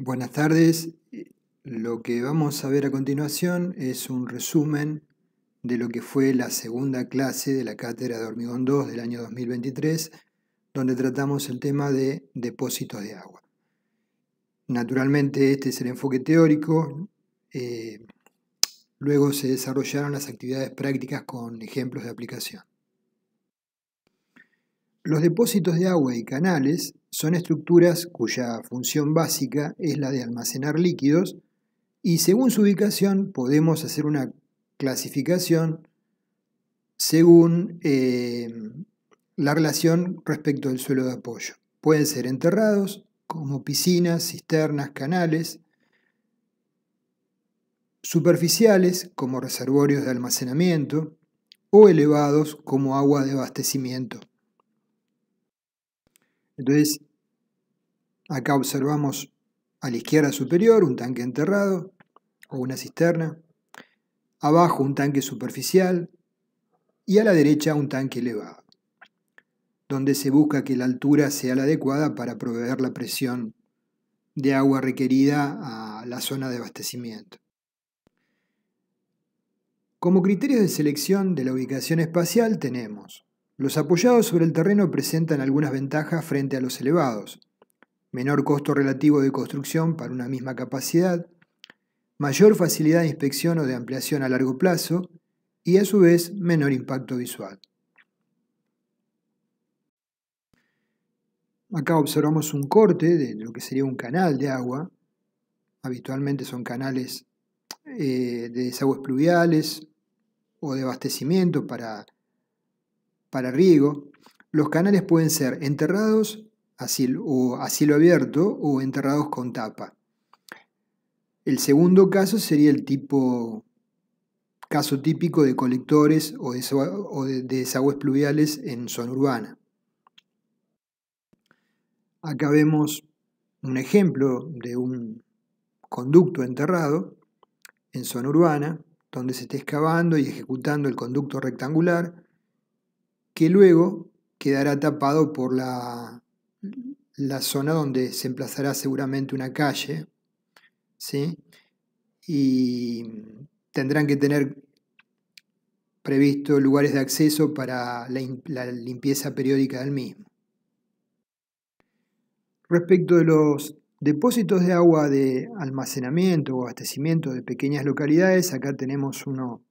Buenas tardes. Lo que vamos a ver a continuación es un resumen de lo que fue la segunda clase de la cátedra de hormigón 2 del año 2023, donde tratamos el tema de depósitos de agua. Naturalmente este es el enfoque teórico. Eh, luego se desarrollaron las actividades prácticas con ejemplos de aplicación. Los depósitos de agua y canales son estructuras cuya función básica es la de almacenar líquidos y según su ubicación podemos hacer una clasificación según eh, la relación respecto al suelo de apoyo. Pueden ser enterrados como piscinas, cisternas, canales, superficiales como reservorios de almacenamiento o elevados como agua de abastecimiento. Entonces, acá observamos a la izquierda superior un tanque enterrado o una cisterna, abajo un tanque superficial y a la derecha un tanque elevado, donde se busca que la altura sea la adecuada para proveer la presión de agua requerida a la zona de abastecimiento. Como criterios de selección de la ubicación espacial tenemos los apoyados sobre el terreno presentan algunas ventajas frente a los elevados. Menor costo relativo de construcción para una misma capacidad, mayor facilidad de inspección o de ampliación a largo plazo y a su vez menor impacto visual. Acá observamos un corte de lo que sería un canal de agua. Habitualmente son canales eh, de desagües pluviales o de abastecimiento para para riego. Los canales pueden ser enterrados a cielo, o a abierto o enterrados con tapa. El segundo caso sería el tipo caso típico de colectores o de, o de desagües pluviales en zona urbana. Acá vemos un ejemplo de un conducto enterrado en zona urbana, donde se está excavando y ejecutando el conducto rectangular que luego quedará tapado por la, zona donde se emplazará seguramente una calle, ¿sí? Y tendrán que tener previsto lugares de acceso para la, limpieza periódica del mismo. Respecto de los depósitos de agua de almacenamiento o abastecimiento de pequeñas localidades, acá tenemos uno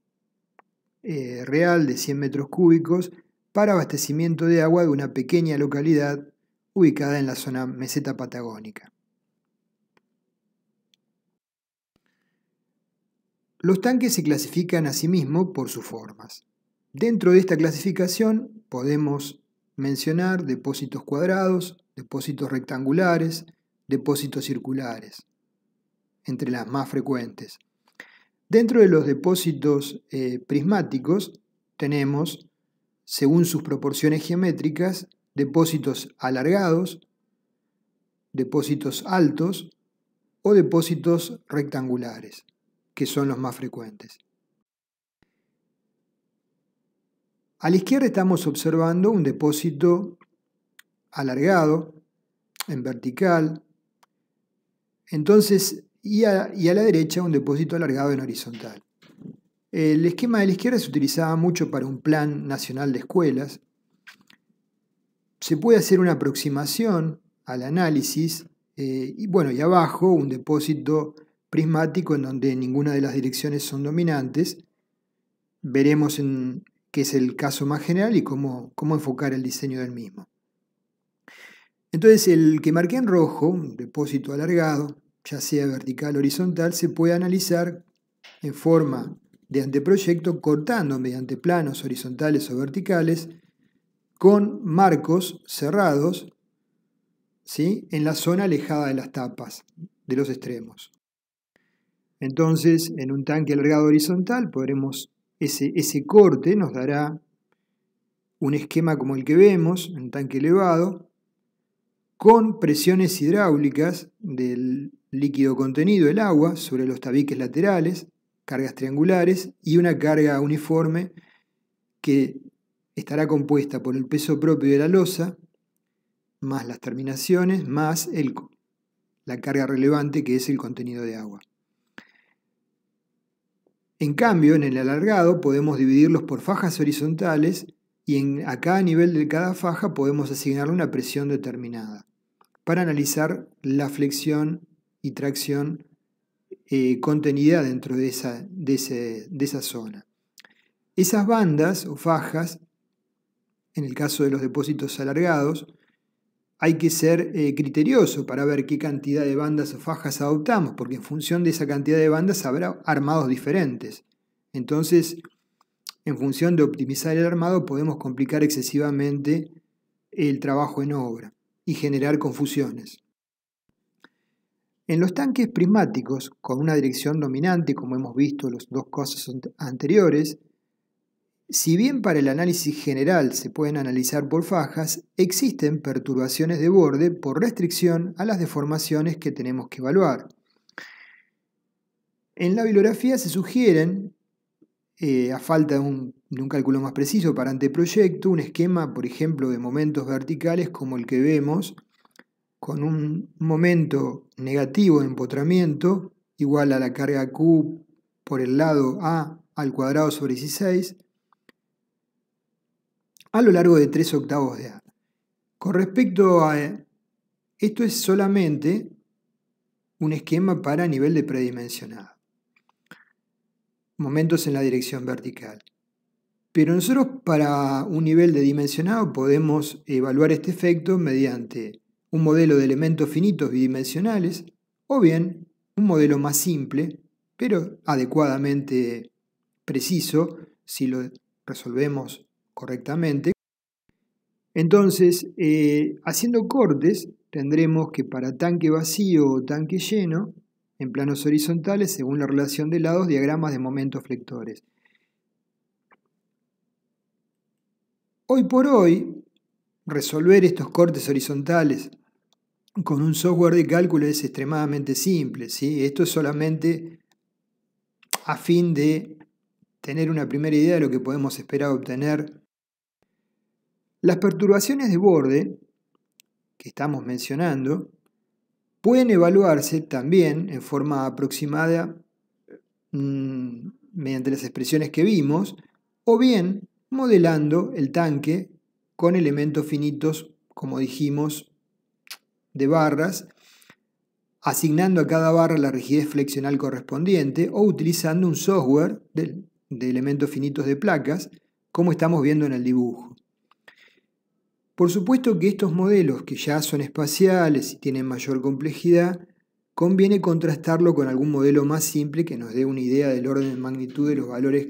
eh, real de 100 metros cúbicos para abastecimiento de agua de una pequeña localidad ubicada en la zona meseta patagónica. Los tanques se clasifican a sí mismos por sus formas. Dentro de esta clasificación podemos mencionar depósitos cuadrados, depósitos rectangulares, depósitos circulares, entre las más frecuentes. Dentro de los depósitos eh, prismáticos tenemos según sus proporciones geométricas, depósitos alargados, depósitos altos o depósitos rectangulares, que son los más frecuentes. A la izquierda estamos observando un depósito alargado, en vertical, entonces, y a, y a la derecha un depósito alargado en horizontal. El esquema de la izquierda se utilizaba mucho para un plan nacional de escuelas. Se puede hacer una aproximación al análisis eh, y bueno, y abajo un depósito prismático en donde ninguna de las direcciones son dominantes. Veremos en qué es el caso más general y cómo, cómo enfocar el diseño del mismo. Entonces el que marqué en rojo, un depósito alargado, ya sea vertical o horizontal, se puede analizar en forma de anteproyecto cortando mediante planos horizontales o verticales con marcos cerrados ¿sí? en la zona alejada de las tapas, de los extremos. Entonces, en un tanque alargado horizontal podremos, ese, ese corte nos dará un esquema como el que vemos, un tanque elevado, con presiones hidráulicas del líquido contenido, el agua, sobre los tabiques laterales, cargas triangulares y una carga uniforme que estará compuesta por el peso propio de la losa, más las terminaciones, más el, la carga relevante que es el contenido de agua. En cambio, en el alargado podemos dividirlos por fajas horizontales y en, a cada nivel de cada faja podemos asignarle una presión determinada para analizar la flexión y tracción eh, contenida dentro de esa, de, esa zona. Esas bandas o fajas, en el caso de los depósitos alargados, hay que ser eh, criterioso para ver qué cantidad de bandas o fajas adoptamos, porque en función de esa cantidad de bandas habrá armados diferentes. Entonces, en función de optimizar el armado, podemos complicar excesivamente el trabajo en obra y generar confusiones. En los tanques prismáticos, con una dirección dominante, como hemos visto en dos cosas anteriores, si bien para el análisis general se pueden analizar por fajas, existen perturbaciones de borde por restricción a las deformaciones que tenemos que evaluar. En la bibliografía se sugieren, eh, a falta de un, de un cálculo más preciso para anteproyecto, un esquema, por ejemplo, de momentos verticales como el que vemos con un momento negativo de empotramiento igual a la carga Q por el lado A al cuadrado sobre 16 a lo largo de 3 octavos de A. Con respecto a eh, esto es solamente un esquema para nivel de predimensionado. Momentos en la dirección vertical. Pero nosotros para un nivel de dimensionado podemos evaluar este efecto mediante un modelo de elementos finitos bidimensionales, o bien un modelo más simple, pero adecuadamente preciso, si lo resolvemos correctamente. Entonces, eh, haciendo cortes, tendremos que para tanque vacío o tanque lleno, en planos horizontales, según la relación de lados, diagramas de momentos flectores. Hoy por hoy, Resolver estos cortes horizontales con un software de cálculo es extremadamente simple. ¿sí? Esto es solamente a fin de tener una primera idea de lo que podemos esperar obtener. Las perturbaciones de borde que estamos mencionando pueden evaluarse también en forma aproximada mm, mediante las expresiones que vimos o bien modelando el tanque con elementos finitos, como dijimos, de barras, asignando a cada barra la rigidez flexional correspondiente o utilizando un software de, elementos finitos de placas, como estamos viendo en el dibujo. Por supuesto que estos modelos, que ya son espaciales y tienen mayor complejidad, conviene contrastarlo con algún modelo más simple que nos dé una idea del orden de magnitud de los valores.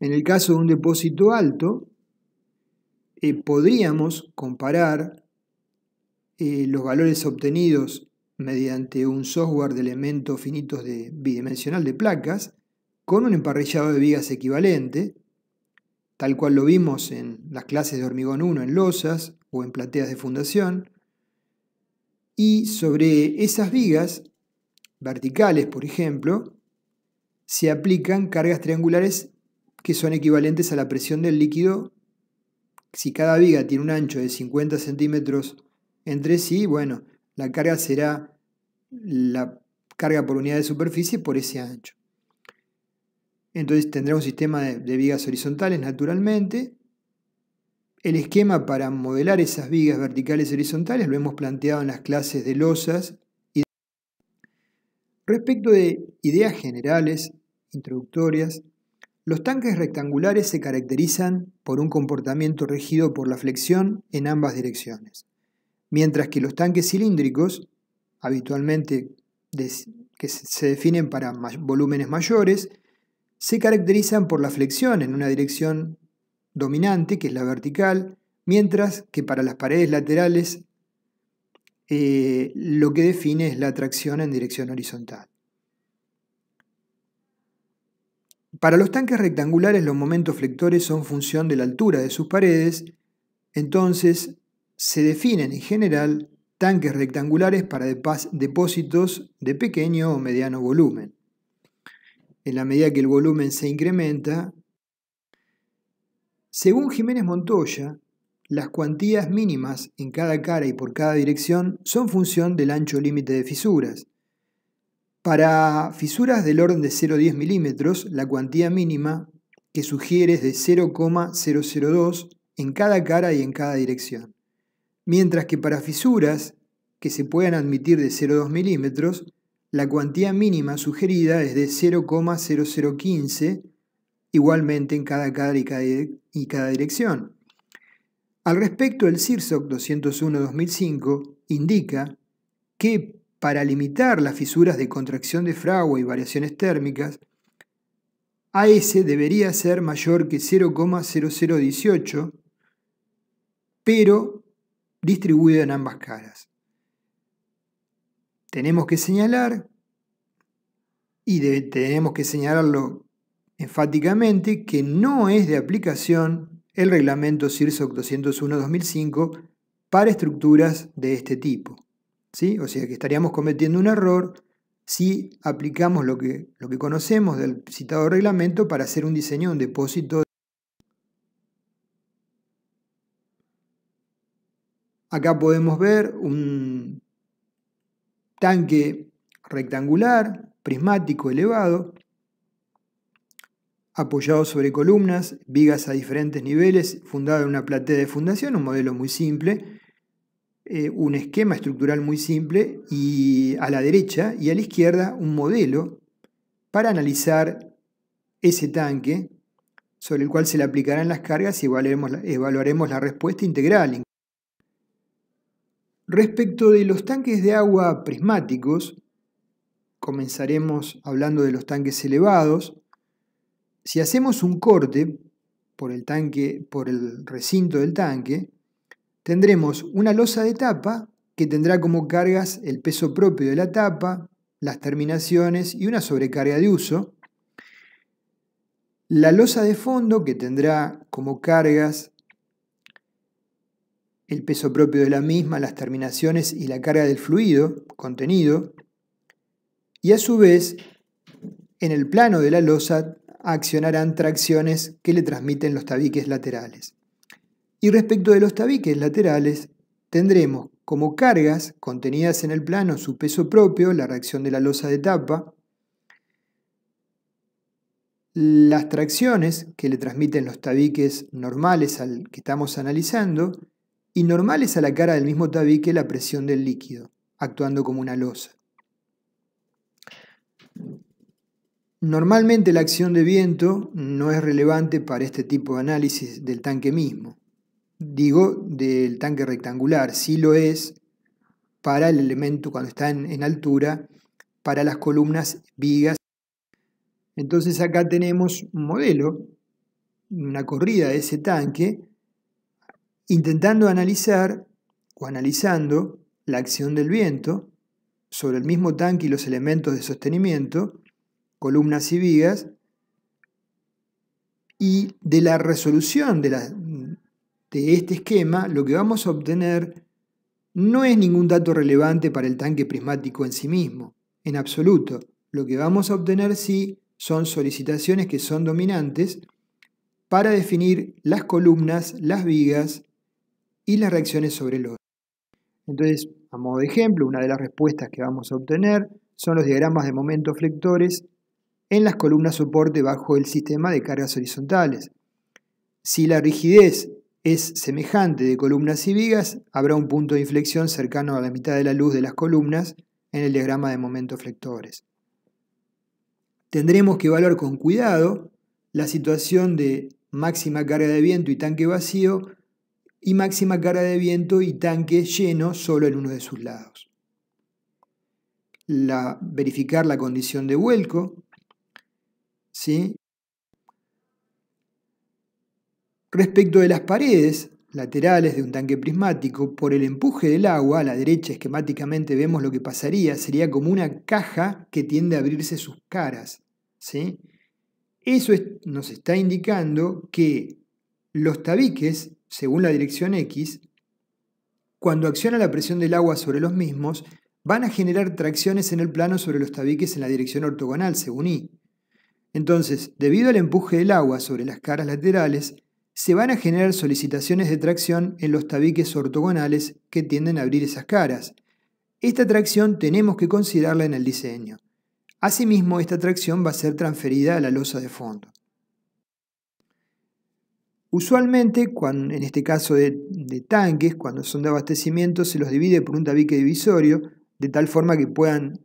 En el caso de un depósito alto, eh, podríamos comparar eh, los valores obtenidos mediante un software de elementos finitos de bidimensional de placas con un emparrillado de vigas equivalente, tal cual lo vimos en las clases de hormigón 1 en losas o en plateas de fundación, y sobre esas vigas verticales, por ejemplo, se aplican cargas triangulares que son equivalentes a la presión del líquido si cada viga tiene un ancho de 50 centímetros entre sí, bueno, la carga será la carga por unidad de superficie por ese ancho. Entonces tendrá un sistema de, vigas horizontales naturalmente. El esquema para modelar esas vigas verticales y horizontales lo hemos planteado en las clases de losas. Y... Respecto de ideas generales, introductorias, los tanques rectangulares se caracterizan por un comportamiento regido por la flexión en ambas direcciones, mientras que los tanques cilíndricos, habitualmente que se definen para volúmenes mayores, se caracterizan por la flexión en una dirección dominante, que es la vertical, mientras que para las paredes laterales eh, lo que define es la tracción en dirección horizontal. Para los tanques rectangulares los momentos flectores son función de la altura de sus paredes, entonces se definen en general tanques rectangulares para depósitos de pequeño o mediano volumen. En la medida que el volumen se incrementa, según Jiménez Montoya, las cuantías mínimas en cada cara y por cada dirección son función del ancho límite de fisuras, para fisuras del orden de 0,10 milímetros, la cuantía mínima que sugiere es de 0,002 en cada cara y en cada dirección. Mientras que para fisuras que se puedan admitir de 0,2 milímetros, la cuantía mínima sugerida es de 0,0015 igualmente en cada cara y cada, y cada dirección. Al respecto, el CIRSOC 201-2005 indica que para limitar las fisuras de contracción de fragua y variaciones térmicas, AS debería ser mayor que 0,0018, pero distribuido en ambas caras. Tenemos que señalar, y tenemos que señalarlo enfáticamente, que no es de aplicación el reglamento CIRSOC 801 2005 para estructuras de este tipo. O sea que estaríamos cometiendo un error si aplicamos lo que, lo que conocemos del citado reglamento para hacer un diseño de un depósito. Acá podemos ver un tanque rectangular, prismático, elevado, apoyado sobre columnas, vigas a diferentes niveles, fundado en una platea de fundación, un modelo muy simple, eh, un esquema estructural muy simple y a la derecha y a la izquierda un modelo para analizar ese tanque sobre el cual se le aplicarán las cargas y evaluaremos la, respuesta integral. Respecto de los tanques de agua prismáticos, comenzaremos hablando de los tanques elevados. Si hacemos un corte por el tanque, por el recinto del tanque, tendremos una losa de tapa que tendrá como cargas el peso propio de la tapa, las terminaciones y una sobrecarga de uso. La losa de fondo que tendrá como cargas el peso propio de la misma, las terminaciones y la carga del fluido contenido. Y a su vez, en el plano de la losa accionarán tracciones que le transmiten los tabiques laterales. Y respecto de los tabiques laterales, tendremos como cargas contenidas en el plano su peso propio, la reacción de la losa de tapa, las tracciones que le transmiten los tabiques normales al que estamos analizando y normales a la cara del mismo tabique la presión del líquido, actuando como una losa. Normalmente la acción de viento no es relevante para este tipo de análisis del tanque mismo digo, del tanque rectangular, si lo es para el elemento cuando está en, en altura, para las columnas, vigas. Entonces acá tenemos un modelo, una corrida de ese tanque, intentando analizar o analizando la acción del viento sobre el mismo tanque y los elementos de sostenimiento, columnas y vigas, y de la resolución de, la, de este esquema, lo que vamos a obtener no es ningún dato relevante para el tanque prismático en sí mismo, en absoluto. Lo que vamos a obtener sí son solicitaciones que son dominantes para definir las columnas, las vigas y las reacciones sobre el otro Entonces, a modo de ejemplo, una de las respuestas que vamos a obtener son los diagramas de momentos flectores en las columnas soporte bajo el sistema de cargas horizontales. Si la rigidez es semejante de columnas y vigas, habrá un punto de inflexión cercano a la mitad de la luz de las columnas en el diagrama de momentos flectores. Tendremos que evaluar con cuidado la situación de máxima carga de viento y tanque vacío y máxima carga de viento y tanque lleno solo en uno de sus lados. La, verificar la condición de vuelco, ¿sí? Respecto de las paredes laterales de un tanque prismático, por el empuje del agua, a la derecha esquemáticamente vemos lo que pasaría, sería como una caja que tiende a abrirse sus caras. ¿sí? Eso nos está indicando que los tabiques, según la dirección X, cuando acciona la presión del agua sobre los mismos, van a generar tracciones en el plano sobre los tabiques en la dirección ortogonal, según Y. Entonces, debido al empuje del agua sobre las caras laterales, se van a generar solicitaciones de tracción en los tabiques ortogonales que tienden a abrir esas caras. Esta tracción tenemos que considerarla en el diseño. Asimismo, esta tracción va a ser transferida a la losa de fondo. Usualmente, en este caso de, tanques, cuando son de abastecimiento, se los divide por un tabique divisorio, de tal forma que puedan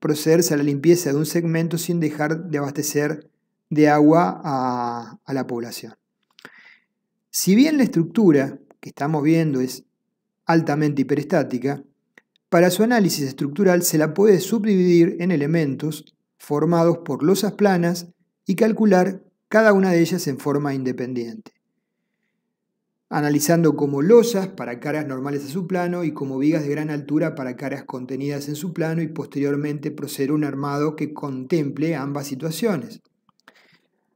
procederse a la limpieza de un segmento sin dejar de abastecer de agua a la población. Si bien la estructura que estamos viendo es altamente hiperestática, para su análisis estructural se la puede subdividir en elementos formados por losas planas y calcular cada una de ellas en forma independiente, analizando como losas para caras normales a su plano y como vigas de gran altura para caras contenidas en su plano y posteriormente proceder un armado que contemple ambas situaciones.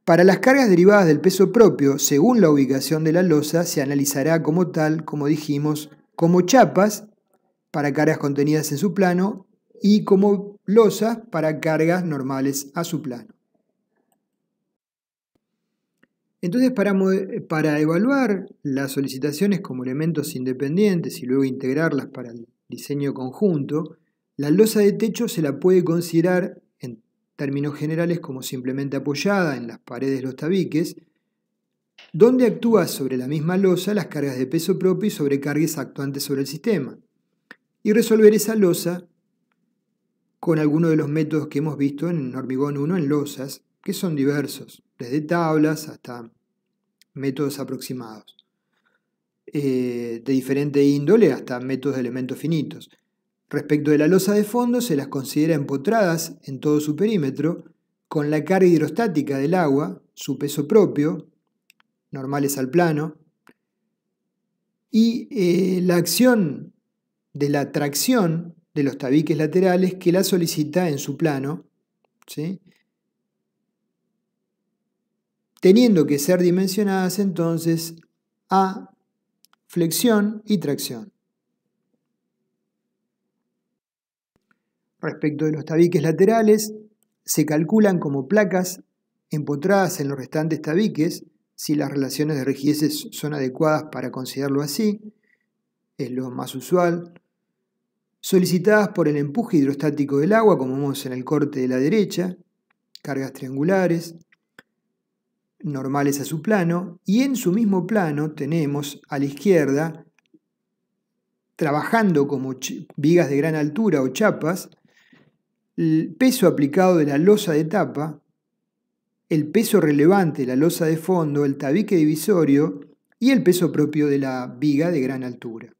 Para las cargas derivadas del peso propio, según la ubicación de la losa, se analizará como tal, como dijimos, como chapas para cargas contenidas en su plano y como losas para cargas normales a su plano. Entonces, para, para, evaluar las solicitaciones como elementos independientes y luego integrarlas para el diseño conjunto, la losa de techo se la puede considerar términos generales como simplemente apoyada en las paredes los tabiques, donde actúa sobre la misma losa las cargas de peso propio y sobrecargas actuantes sobre el sistema, y resolver esa losa con alguno de los métodos que hemos visto en hormigón 1 en losas, que son diversos, desde tablas hasta métodos aproximados, eh, de diferente índole hasta métodos de elementos finitos. Respecto de la losa de fondo, se las considera empotradas en todo su perímetro, con la carga hidrostática del agua, su peso propio, normales al plano, y eh, la acción de la tracción de los tabiques laterales que la solicita en su plano, teniendo que ser dimensionadas entonces a flexión y tracción. Respecto de los tabiques laterales, se calculan como placas empotradas en los restantes tabiques, si las relaciones de rigideces son adecuadas para considerarlo así, es lo más usual, solicitadas por el empuje hidrostático del agua, como vemos en el corte de la derecha, cargas triangulares, normales a su plano, y en su mismo plano tenemos a la izquierda, trabajando como vigas de gran altura o chapas, el peso aplicado de la losa de tapa, el peso relevante de la losa de fondo, el tabique divisorio y el peso propio de la viga de gran altura.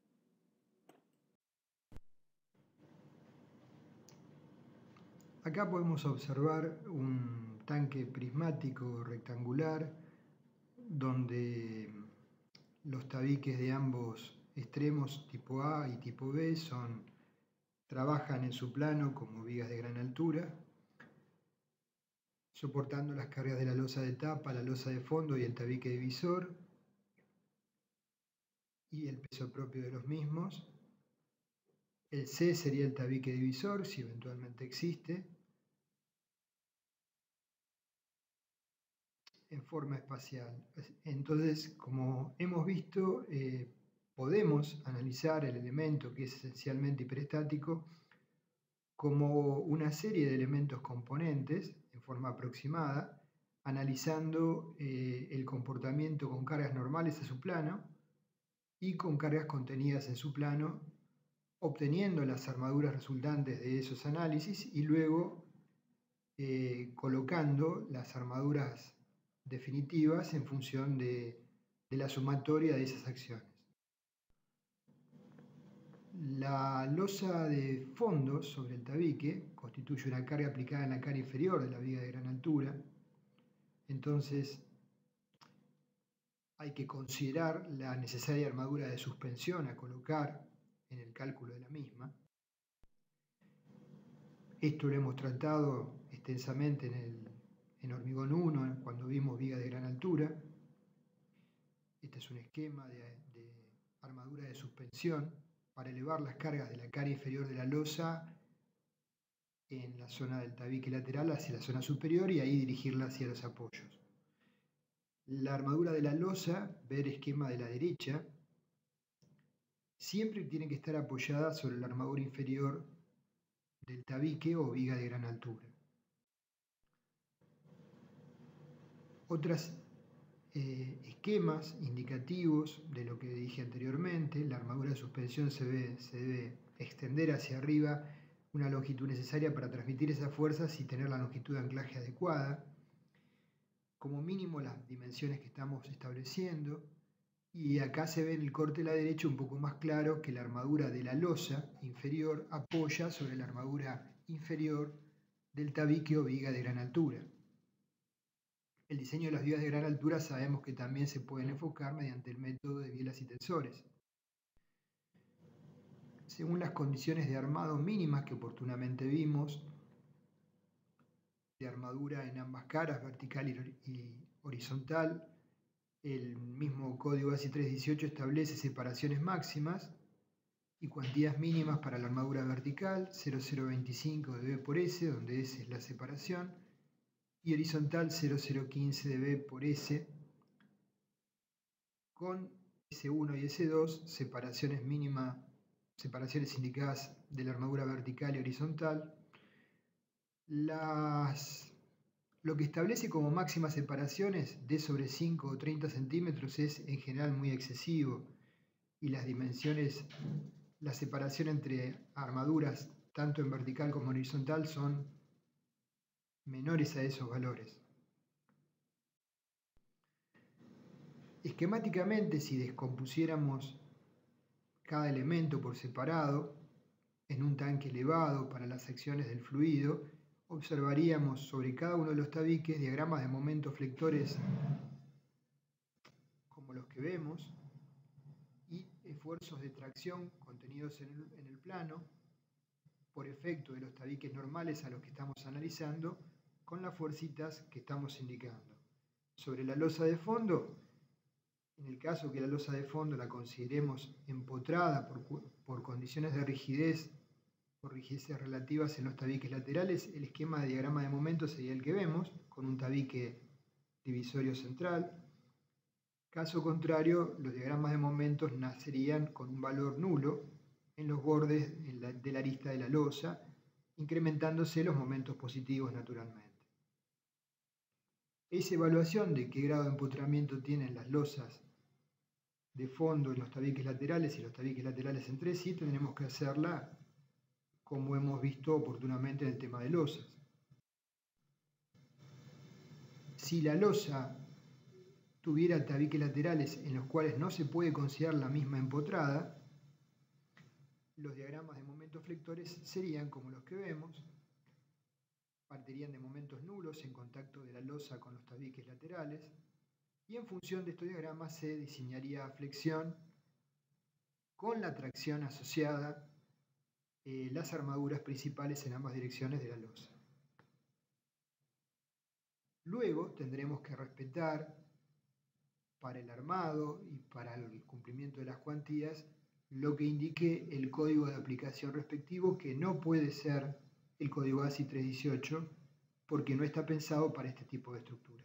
Acá podemos observar un tanque prismático rectangular donde los tabiques de ambos extremos tipo A y tipo B son Trabajan en su plano como vigas de gran altura, soportando las cargas de la losa de tapa, la losa de fondo y el tabique divisor y el peso propio de los mismos. El C sería el tabique divisor, si eventualmente existe. En forma espacial. Entonces, como hemos visto, eh, podemos analizar el elemento que es esencialmente hiperestático como una serie de elementos componentes en forma aproximada, analizando eh, el comportamiento con cargas normales a su plano y con cargas contenidas en su plano, obteniendo las armaduras resultantes de esos análisis y luego eh, colocando las armaduras definitivas en función de la sumatoria de esas acciones. La losa de fondo sobre el tabique constituye una carga aplicada en la cara inferior de la viga de gran altura. Entonces, hay que considerar la necesaria armadura de suspensión a colocar en el cálculo de la misma. Esto lo hemos tratado extensamente en, el, hormigón 1, cuando vimos viga de gran altura. Este es un esquema de armadura de suspensión para elevar las cargas de la cara inferior de la losa en la zona del tabique lateral hacia la zona superior y ahí dirigirla hacia los apoyos. La armadura de la losa, ver esquema de la derecha, siempre tiene que estar apoyada sobre la armadura inferior del tabique o viga de gran altura. Otras eh, esquemas indicativos de lo que dije anteriormente. La armadura de suspensión se, ve, se debe extender hacia arriba una longitud necesaria para transmitir esas fuerzas y tener la longitud de anclaje adecuada. Como mínimo las dimensiones que estamos estableciendo. Y acá se ve en el corte de la derecha un poco más claro que la armadura de la losa inferior apoya sobre la armadura inferior del tabique o viga de gran altura. El diseño de las vías de gran altura sabemos que también se pueden enfocar mediante el método de bielas y tensores. Según las condiciones de armado mínimas que oportunamente vimos, de armadura en ambas caras, vertical y horizontal, el mismo código ASI 318 establece separaciones máximas y cuantías mínimas para la armadura vertical, 0025 de B por S, donde S es la separación, y horizontal 0015 de B por S, con S1 y S2, separaciones mínimas, separaciones indicadas de la armadura vertical y horizontal. Las, lo que establece como máximas separaciones de sobre 5 o 30 centímetros es en general muy excesivo y las dimensiones, la separación entre armaduras tanto en vertical como en horizontal son menores a esos valores. Esquemáticamente, si descompusiéramos cada elemento por separado en un tanque elevado para las secciones del fluido, observaríamos sobre cada uno de los tabiques diagramas de momentos flectores como los que vemos y esfuerzos de tracción contenidos en el plano por efecto de los tabiques normales a los que estamos analizando con las fuercitas que estamos indicando. Sobre la losa de fondo, en el caso que la losa de fondo la consideremos empotrada por, condiciones de rigidez por rigideces relativas en los tabiques laterales, el esquema de diagrama de momento sería el que vemos, con un tabique divisorio central. Caso contrario, los diagramas de momentos nacerían con un valor nulo en los bordes de la arista de la losa, incrementándose los momentos positivos naturalmente. Esa evaluación de qué grado de empotramiento tienen las losas de fondo y los tabiques laterales y los tabiques laterales entre sí tenemos que hacerla como hemos visto oportunamente en el tema de losas. Si la losa tuviera tabiques laterales en los cuales no se puede considerar la misma empotrada, los diagramas de momentos flectores serían como los que vemos, partirían de momentos nulos en contacto de la losa con los tabiques laterales, y en función de este diagrama se diseñaría flexión con la tracción asociada eh, las armaduras principales en ambas direcciones de la losa. Luego tendremos que respetar para el armado y para el cumplimiento de las cuantías lo que indique el código de aplicación respectivo que no puede ser el código ASI 318 porque no está pensado para este tipo de estructuras.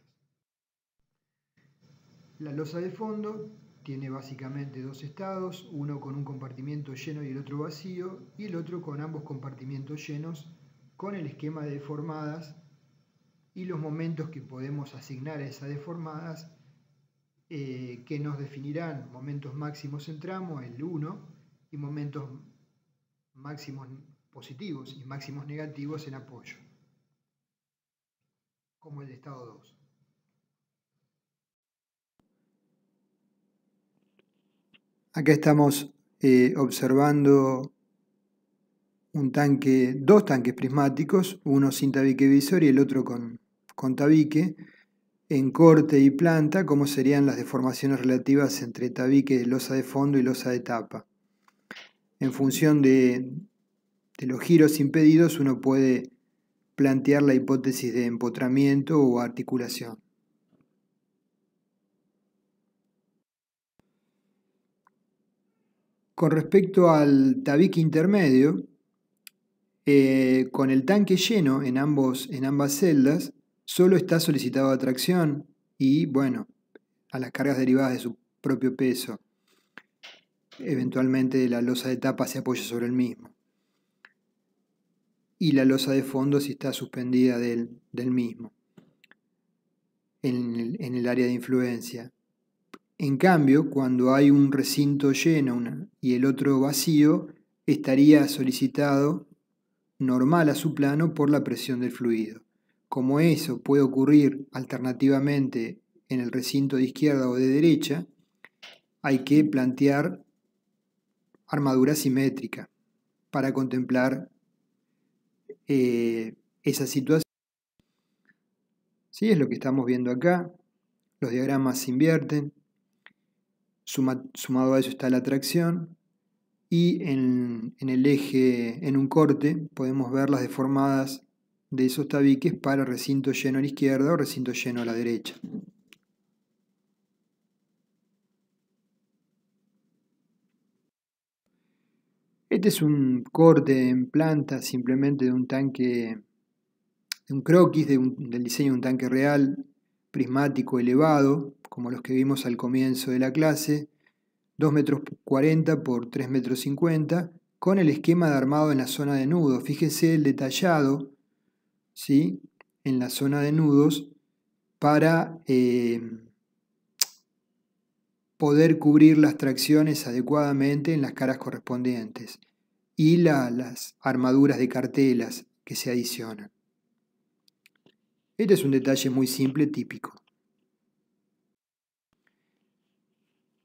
La losa de fondo tiene básicamente dos estados, uno con un compartimiento lleno y el otro vacío, y el otro con ambos compartimientos llenos, con el esquema de deformadas y los momentos que podemos asignar a esas deformadas, eh, que nos definirán momentos máximos en tramo, el 1, y momentos máximos positivos y máximos negativos en apoyo, como el estado 2. Acá estamos eh, observando un tanque, dos tanques prismáticos, uno sin tabique visor y el otro con, con tabique, en corte y planta, como serían las deformaciones relativas entre tabique, losa de fondo y losa de tapa. En función de, los giros impedidos uno puede plantear la hipótesis de empotramiento o articulación. Con respecto al tabique intermedio, eh, con el tanque lleno en, ambos, en ambas celdas, solo está solicitado atracción tracción y, bueno, a las cargas derivadas de su propio peso, eventualmente la losa de tapa se apoya sobre el mismo y la losa de fondo si está suspendida del, del mismo, en el, área de influencia. En cambio, cuando hay un recinto lleno y el otro vacío, estaría solicitado normal a su plano por la presión del fluido. Como eso puede ocurrir alternativamente en el recinto de izquierda o de derecha, hay que plantear armadura simétrica para contemplar eh, esa situación. ¿Sí? Es lo que estamos viendo acá. Los diagramas se invierten. sumado a eso está la atracción. Y en, en el eje, en un corte, podemos ver las deformadas de esos tabiques para recinto lleno a la izquierda o recinto lleno a la derecha. Este es un corte en planta simplemente de un tanque, de un croquis del diseño de un tanque real, prismático elevado, como los que vimos al comienzo de la clase, 2 metros 40 por 3 metros 50, con el esquema de armado en la zona de nudos. Fíjese el detallado ¿sí? en la zona de nudos para eh, poder cubrir las tracciones adecuadamente en las caras correspondientes y las armaduras de cartelas que se adicionan. Este es un detalle muy simple, típico.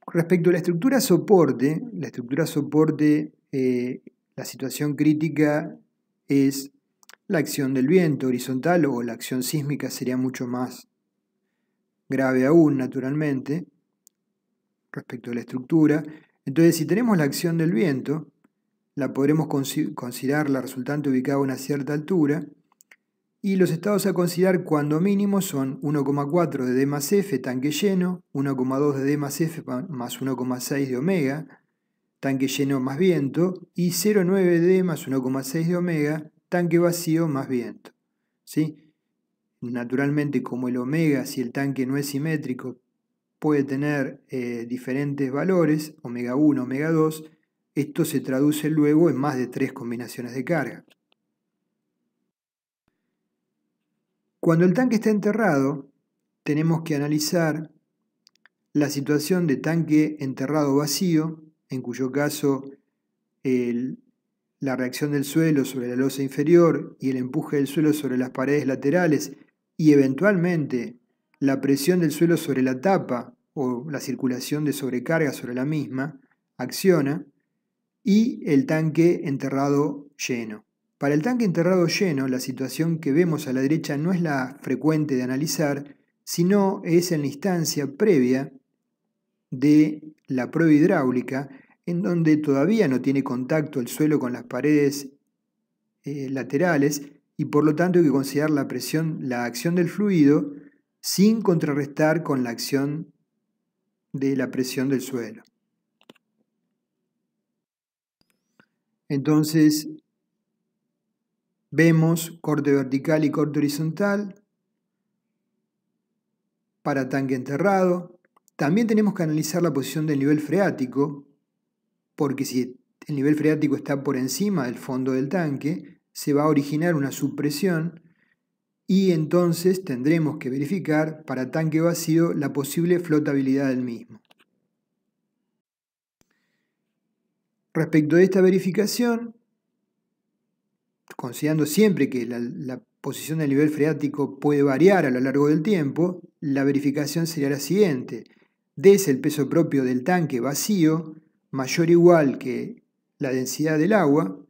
Respecto a la estructura soporte, la estructura soporte, eh, la situación crítica es la acción del viento horizontal o la acción sísmica sería mucho más grave aún, naturalmente, respecto a la estructura. Entonces, si tenemos la acción del viento, la podremos considerar la resultante ubicada a una cierta altura. Y los estados a considerar cuando mínimo son 1,4 de D más F tanque lleno, 1,2 de D más F más 1,6 de omega, tanque lleno más viento, y 0,9 de D más 1,6 de omega, tanque vacío más viento. ¿Sí? Naturalmente, como el omega, si el tanque no es simétrico, puede tener eh, diferentes valores, omega 1, omega 2, esto se traduce luego en más de tres combinaciones de carga. Cuando el tanque está enterrado, tenemos que analizar la situación de tanque enterrado vacío, en cuyo caso la reacción del suelo sobre la losa inferior y el empuje del suelo sobre las paredes laterales y eventualmente la presión del suelo sobre la tapa o la circulación de sobrecarga sobre la misma acciona y el tanque enterrado lleno. Para el tanque enterrado lleno, la situación que vemos a la derecha no es la frecuente de analizar, sino es en la instancia previa de la prueba hidráulica, en donde todavía no tiene contacto el suelo con las paredes eh, laterales y por lo tanto hay que considerar la presión, la acción del fluido sin contrarrestar con la acción de la presión del suelo. Entonces, vemos corte vertical y corte horizontal para tanque enterrado. También tenemos que analizar la posición del nivel freático, porque si el nivel freático está por encima del fondo del tanque, se va a originar una supresión y entonces tendremos que verificar para tanque vacío la posible flotabilidad del mismo. Respecto de esta verificación, considerando siempre que la, posición del nivel freático puede variar a lo largo del tiempo, la verificación sería la siguiente. es el peso propio del tanque vacío mayor o igual que la densidad del agua,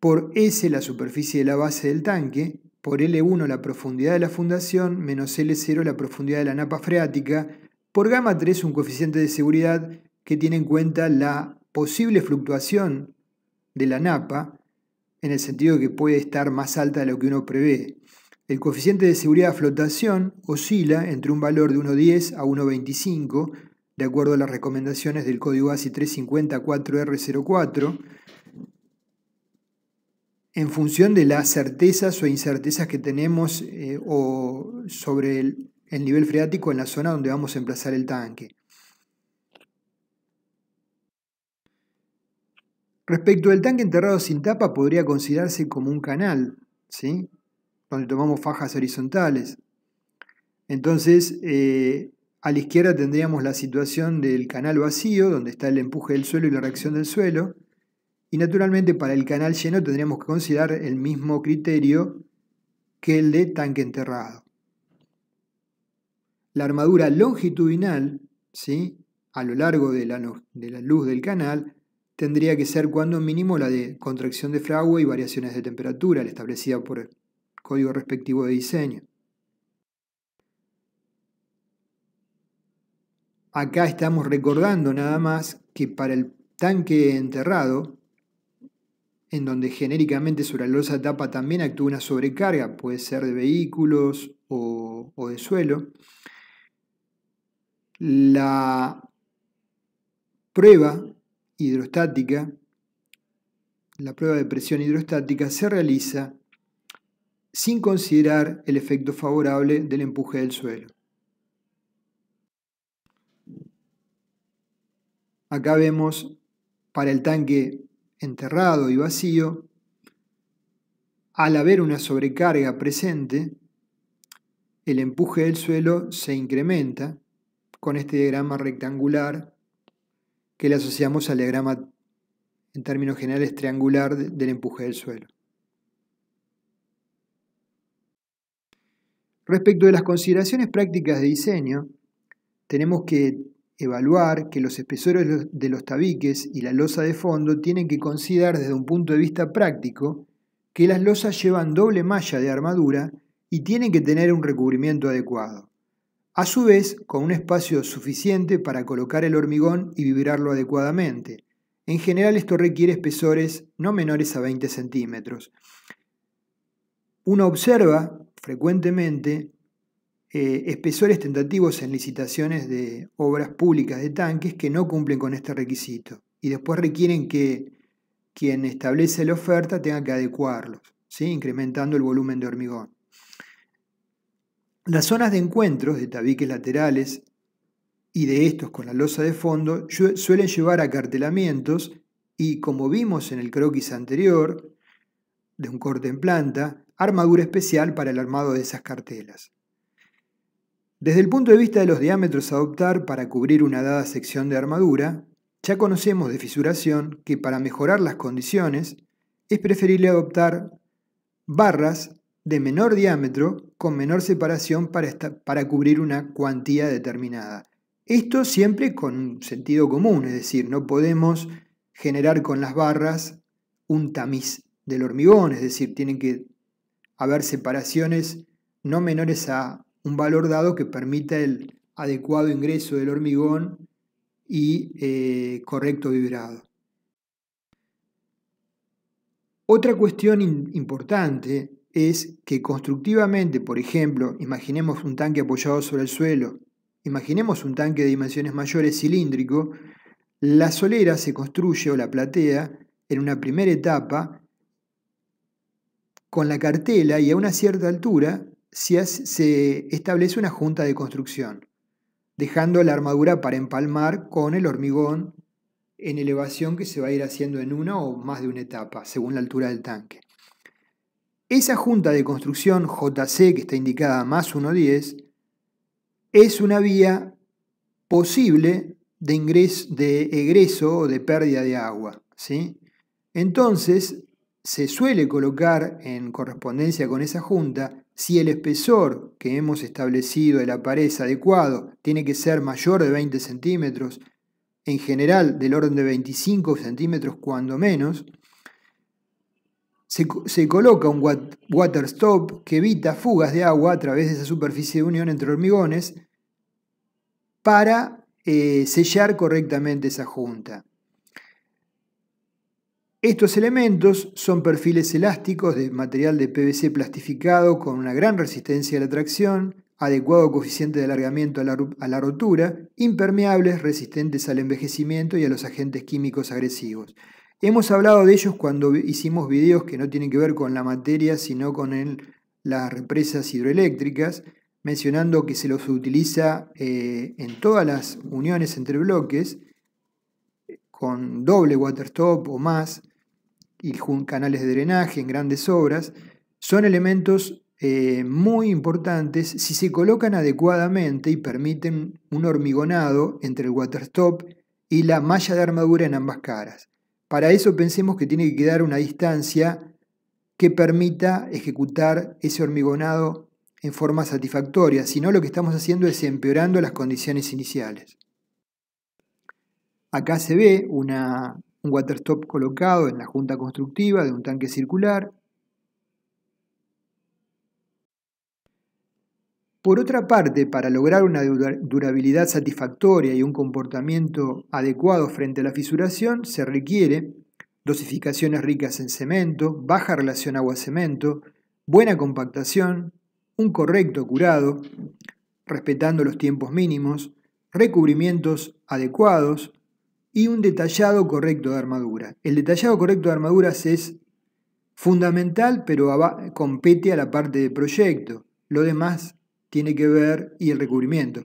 por S la superficie de la base del tanque, por L1 la profundidad de la fundación menos L0 la profundidad de la napa freática, por gamma 3 un coeficiente de seguridad que tiene en cuenta la posible fluctuación de la napa, en el sentido que puede estar más alta de lo que uno prevé. El coeficiente de seguridad de flotación oscila entre un valor de 1.10 a 1.25, de acuerdo a las recomendaciones del código ASI 350 r 04 en función de las certezas o incertezas que tenemos eh, o sobre el, nivel freático en la zona donde vamos a emplazar el tanque. Respecto al tanque enterrado sin tapa, podría considerarse como un canal, ¿sí? donde tomamos fajas horizontales. Entonces, eh, a la izquierda tendríamos la situación del canal vacío, donde está el empuje del suelo y la reacción del suelo. Y naturalmente para el canal lleno tendríamos que considerar el mismo criterio que el de tanque enterrado. La armadura longitudinal, ¿sí? a lo largo de la, de la luz del canal, tendría que ser cuando mínimo la de contracción de fragua y variaciones de temperatura, la establecida por el código respectivo de diseño. Acá estamos recordando nada más que para el tanque enterrado, en donde genéricamente sobre la losa tapa también actúa una sobrecarga, puede ser de vehículos o, o de suelo. La prueba hidrostática, la prueba de presión hidrostática se realiza sin considerar el efecto favorable del empuje del suelo. Acá vemos para el tanque enterrado y vacío, al haber una sobrecarga presente, el empuje del suelo se incrementa con este diagrama rectangular que le asociamos al diagrama en términos generales triangular del empuje del suelo. Respecto de las consideraciones prácticas de diseño, tenemos que evaluar que los espesores de los tabiques y la losa de fondo tienen que considerar desde un punto de vista práctico que las losas llevan doble malla de armadura y tienen que tener un recubrimiento adecuado, a su vez con un espacio suficiente para colocar el hormigón y vibrarlo adecuadamente. En general esto requiere espesores no menores a 20 centímetros. Uno observa frecuentemente eh, espesores tentativos en licitaciones de obras públicas de tanques que no cumplen con este requisito y después requieren que quien establece la oferta tenga que adecuarlos, incrementando el volumen de hormigón. Las zonas de encuentros de tabiques laterales y de estos con la losa de fondo suelen llevar a cartelamientos y, como vimos en el croquis anterior, de un corte en planta, armadura especial para el armado de esas cartelas. Desde el punto de vista de los diámetros a adoptar para cubrir una dada sección de armadura, ya conocemos de fisuración que para mejorar las condiciones es preferible adoptar barras de menor diámetro con menor separación para, para cubrir una cuantía determinada. Esto siempre con un sentido común, es decir, no podemos generar con las barras un tamiz del hormigón, es decir, tienen que haber separaciones no menores a un valor dado que permita el adecuado ingreso del hormigón y eh, correcto vibrado. Otra cuestión importante es que constructivamente, por ejemplo, imaginemos un tanque apoyado sobre el suelo, imaginemos un tanque de dimensiones mayores cilíndrico, la solera se construye o la platea en una primera etapa con la cartela y a una cierta altura se, se establece una junta de construcción, dejando la armadura para empalmar con el hormigón en elevación que se va a ir haciendo en una o más de una etapa, según la altura del tanque. Esa junta de construcción JC que está indicada más 1.10 es una vía posible de, de egreso o de pérdida de agua. Entonces, se suele colocar en correspondencia con esa junta si el espesor que hemos establecido de la pared es adecuado, tiene que ser mayor de 20 centímetros, en general del orden de 25 centímetros cuando menos, se, coloca un water stop que evita fugas de agua a través de esa superficie de unión entre hormigones para eh, sellar correctamente esa junta. Estos elementos son perfiles elásticos de material de PVC plastificado con una gran resistencia a la tracción, adecuado coeficiente de alargamiento a la, rotura, impermeables, resistentes al envejecimiento y a los agentes químicos agresivos. Hemos hablado de ellos cuando hicimos videos que no tienen que ver con la materia, sino con las represas hidroeléctricas, mencionando que se los utiliza eh, en todas las uniones entre bloques, con doble waterstop o más, y canales de drenaje en grandes obras son elementos eh, muy importantes si se colocan adecuadamente y permiten un hormigonado entre el waterstop y la malla de armadura en ambas caras. Para eso pensemos que tiene que quedar una distancia que permita ejecutar ese hormigonado en forma satisfactoria, si no lo que estamos haciendo es empeorando las condiciones iniciales. Acá se ve una un waterstop colocado en la junta constructiva de un tanque circular. Por otra parte, para lograr una durabilidad satisfactoria y un comportamiento adecuado frente a la fisuración, se requiere dosificaciones ricas en cemento, baja relación agua-cemento, buena compactación, un correcto curado, respetando los tiempos mínimos, recubrimientos adecuados, y un detallado correcto de armadura. El detallado correcto de armaduras es fundamental, pero compete a la parte de proyecto. Lo demás tiene que ver y el recubrimiento.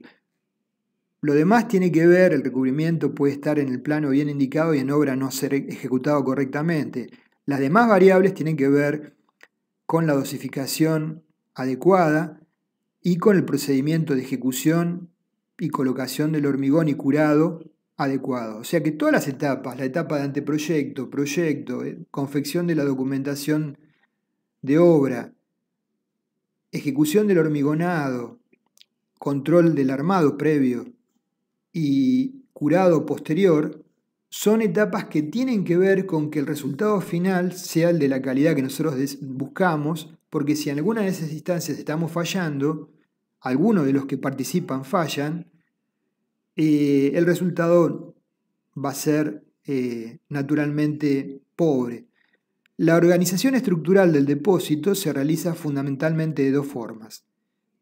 Lo demás tiene que ver, el recubrimiento puede estar en el plano bien indicado y en obra no ser ejecutado correctamente. Las demás variables tienen que ver con la dosificación adecuada y con el procedimiento de ejecución y colocación del hormigón y curado adecuado. O sea que todas las etapas, la etapa de anteproyecto, proyecto, eh, confección de la documentación de obra, ejecución del hormigonado, control del armado previo y curado posterior, son etapas que tienen que ver con que el resultado final sea el de la calidad que nosotros buscamos, porque si en alguna de esas instancias estamos fallando, algunos de los que participan fallan, eh, el resultado va a ser eh, naturalmente pobre. La organización estructural del depósito se realiza fundamentalmente de dos formas.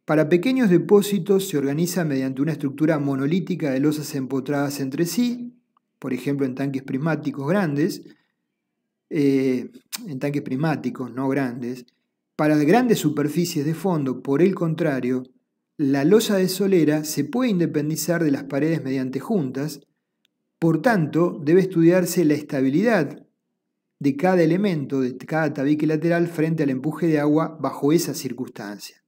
Para pequeños depósitos se organiza mediante una estructura monolítica de losas empotradas entre sí, por ejemplo en tanques prismáticos grandes, eh, en tanques prismáticos no grandes. Para grandes superficies de fondo, por el contrario, la losa de solera se puede independizar de las paredes mediante juntas, por tanto debe estudiarse la estabilidad de cada elemento, de cada tabique lateral frente al empuje de agua bajo esa circunstancia.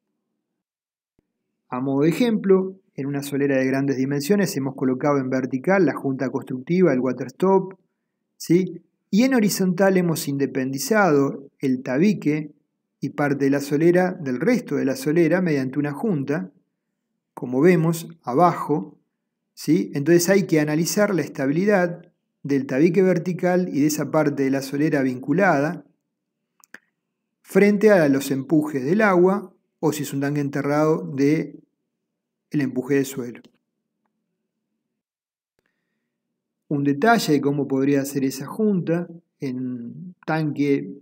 A modo de ejemplo, en una solera de grandes dimensiones hemos colocado en vertical la junta constructiva, el waterstop, ¿sí? y en horizontal hemos independizado el tabique y parte de la solera del resto de la solera mediante una junta, como vemos, abajo. ¿sí? Entonces hay que analizar la estabilidad del tabique vertical y de esa parte de la solera vinculada frente a los empujes del agua o si es un tanque enterrado de el empuje del suelo. Un detalle de cómo podría ser esa junta en tanque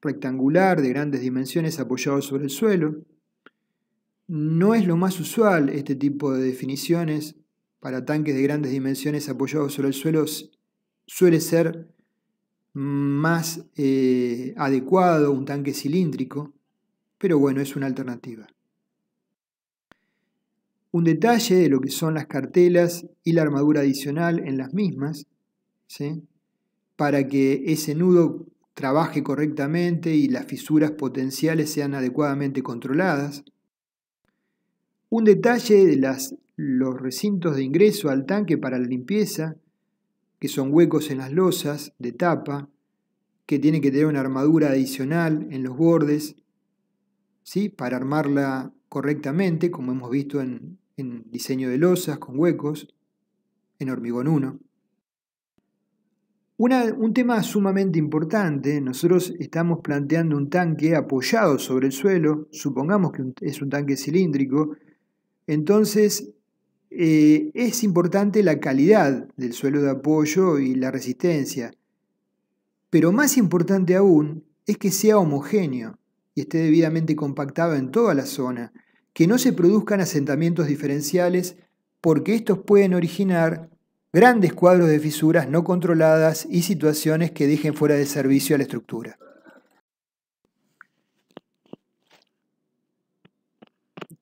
rectangular de grandes dimensiones apoyado sobre el suelo, no es lo más usual este tipo de definiciones para tanques de grandes dimensiones apoyados sobre el suelo, suele ser más eh, adecuado un tanque cilíndrico, pero bueno, es una alternativa. Un detalle de lo que son las cartelas y la armadura adicional en las mismas, para que ese nudo trabaje correctamente y las fisuras potenciales sean adecuadamente controladas. Un detalle de los recintos de ingreso al tanque para la limpieza, que son huecos en las losas de tapa, que tiene que tener una armadura adicional en los bordes, ¿sí? para armarla correctamente, como hemos visto en, diseño de losas con huecos, en hormigón 1. un tema sumamente importante, nosotros estamos planteando un tanque apoyado sobre el suelo, supongamos que es un tanque cilíndrico, entonces, eh, es importante la calidad del suelo de apoyo y la resistencia, pero más importante aún es que sea homogéneo y esté debidamente compactado en toda la zona, que no se produzcan asentamientos diferenciales porque estos pueden originar grandes cuadros de fisuras no controladas y situaciones que dejen fuera de servicio a la estructura.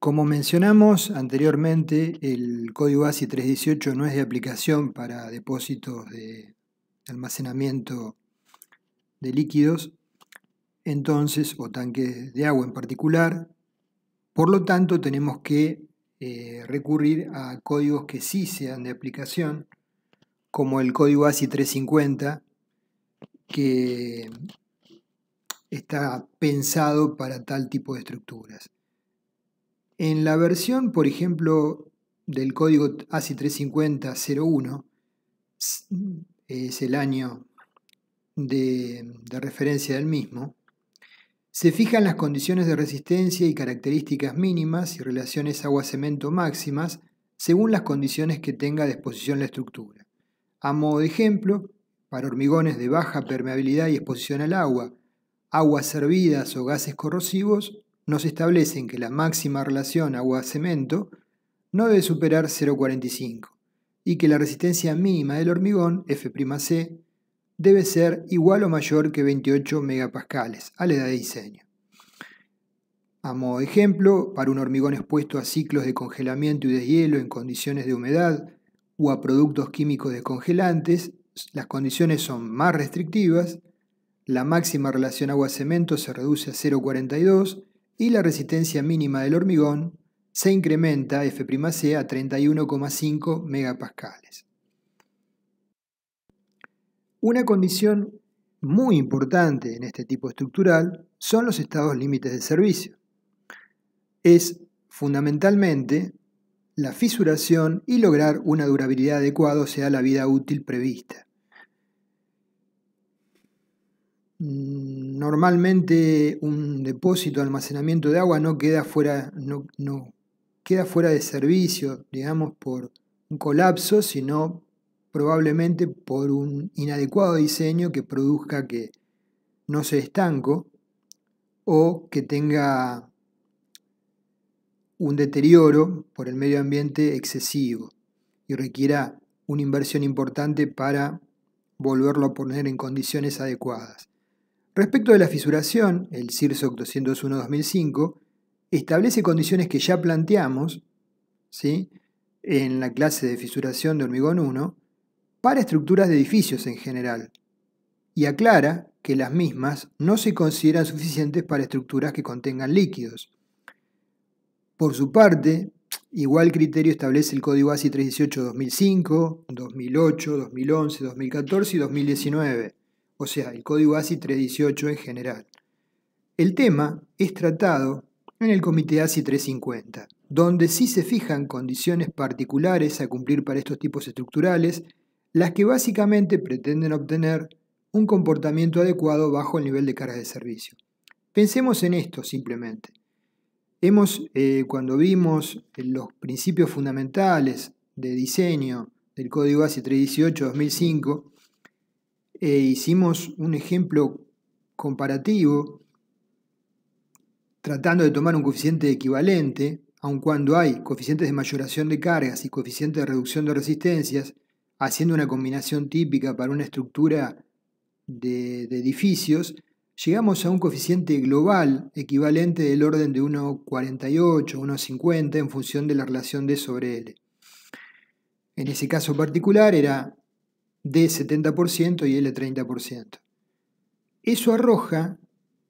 Como mencionamos anteriormente, el código ASI 318 no es de aplicación para depósitos de almacenamiento de líquidos, entonces, o tanques de agua en particular. Por lo tanto, tenemos que eh, recurrir a códigos que sí sean de aplicación, como el código ASI 350, que está pensado para tal tipo de estructuras. En la versión, por ejemplo, del código 350 350.01, es el año de, de referencia del mismo, se fijan las condiciones de resistencia y características mínimas y relaciones agua-cemento máximas según las condiciones que tenga a disposición la estructura. A modo de ejemplo, para hormigones de baja permeabilidad y exposición al agua, aguas servidas o gases corrosivos, nos establecen que la máxima relación agua-cemento no debe superar 0,45 y que la resistencia mínima del hormigón, F'C, debe ser igual o mayor que 28 MPa a la edad de diseño. A modo de ejemplo, para un hormigón expuesto a ciclos de congelamiento y deshielo en condiciones de humedad o a productos químicos descongelantes, las condiciones son más restrictivas, la máxima relación agua-cemento se reduce a 0,42 y la resistencia mínima del hormigón se incrementa F'C a 31,5 megapascales. Una condición muy importante en este tipo estructural son los estados límites de servicio. Es fundamentalmente la fisuración y lograr una durabilidad adecuada, o sea, la vida útil prevista. Mm, normalmente un depósito de almacenamiento de agua no queda fuera, no queda fuera de servicio, digamos, por un colapso, sino probablemente por un inadecuado diseño que produzca que no se estanco o que tenga un deterioro por el medio ambiente excesivo y requiera una inversión importante para volverlo a poner en condiciones adecuadas. Respecto de la fisuración, el CIRSOC 201-2005 establece condiciones que ya planteamos en la clase de fisuración de hormigón 1 para estructuras de edificios en general y aclara que las mismas no se consideran suficientes para estructuras que contengan líquidos. Por su parte, igual criterio establece el código ASI 318-2005, 2008, 2011, 2014 y 2019 o sea, el código ASI 318 en general. El tema es tratado en el comité ASI 350, donde sí se fijan condiciones particulares a cumplir para estos tipos estructurales, las que básicamente pretenden obtener un comportamiento adecuado bajo el nivel de carga de servicio. Pensemos en esto simplemente. Hemos, eh, cuando vimos eh, los principios fundamentales de diseño del código ASI 318-2005, eh, hicimos un ejemplo comparativo tratando de tomar un coeficiente equivalente, aun cuando hay coeficientes de mayoración de cargas y coeficientes de reducción de resistencias, haciendo una combinación típica para una estructura de, de edificios, llegamos a un coeficiente global equivalente del orden de 1,48, 1,50 en función de la relación D sobre L. En ese caso particular era D 70% y L 30%. Eso arroja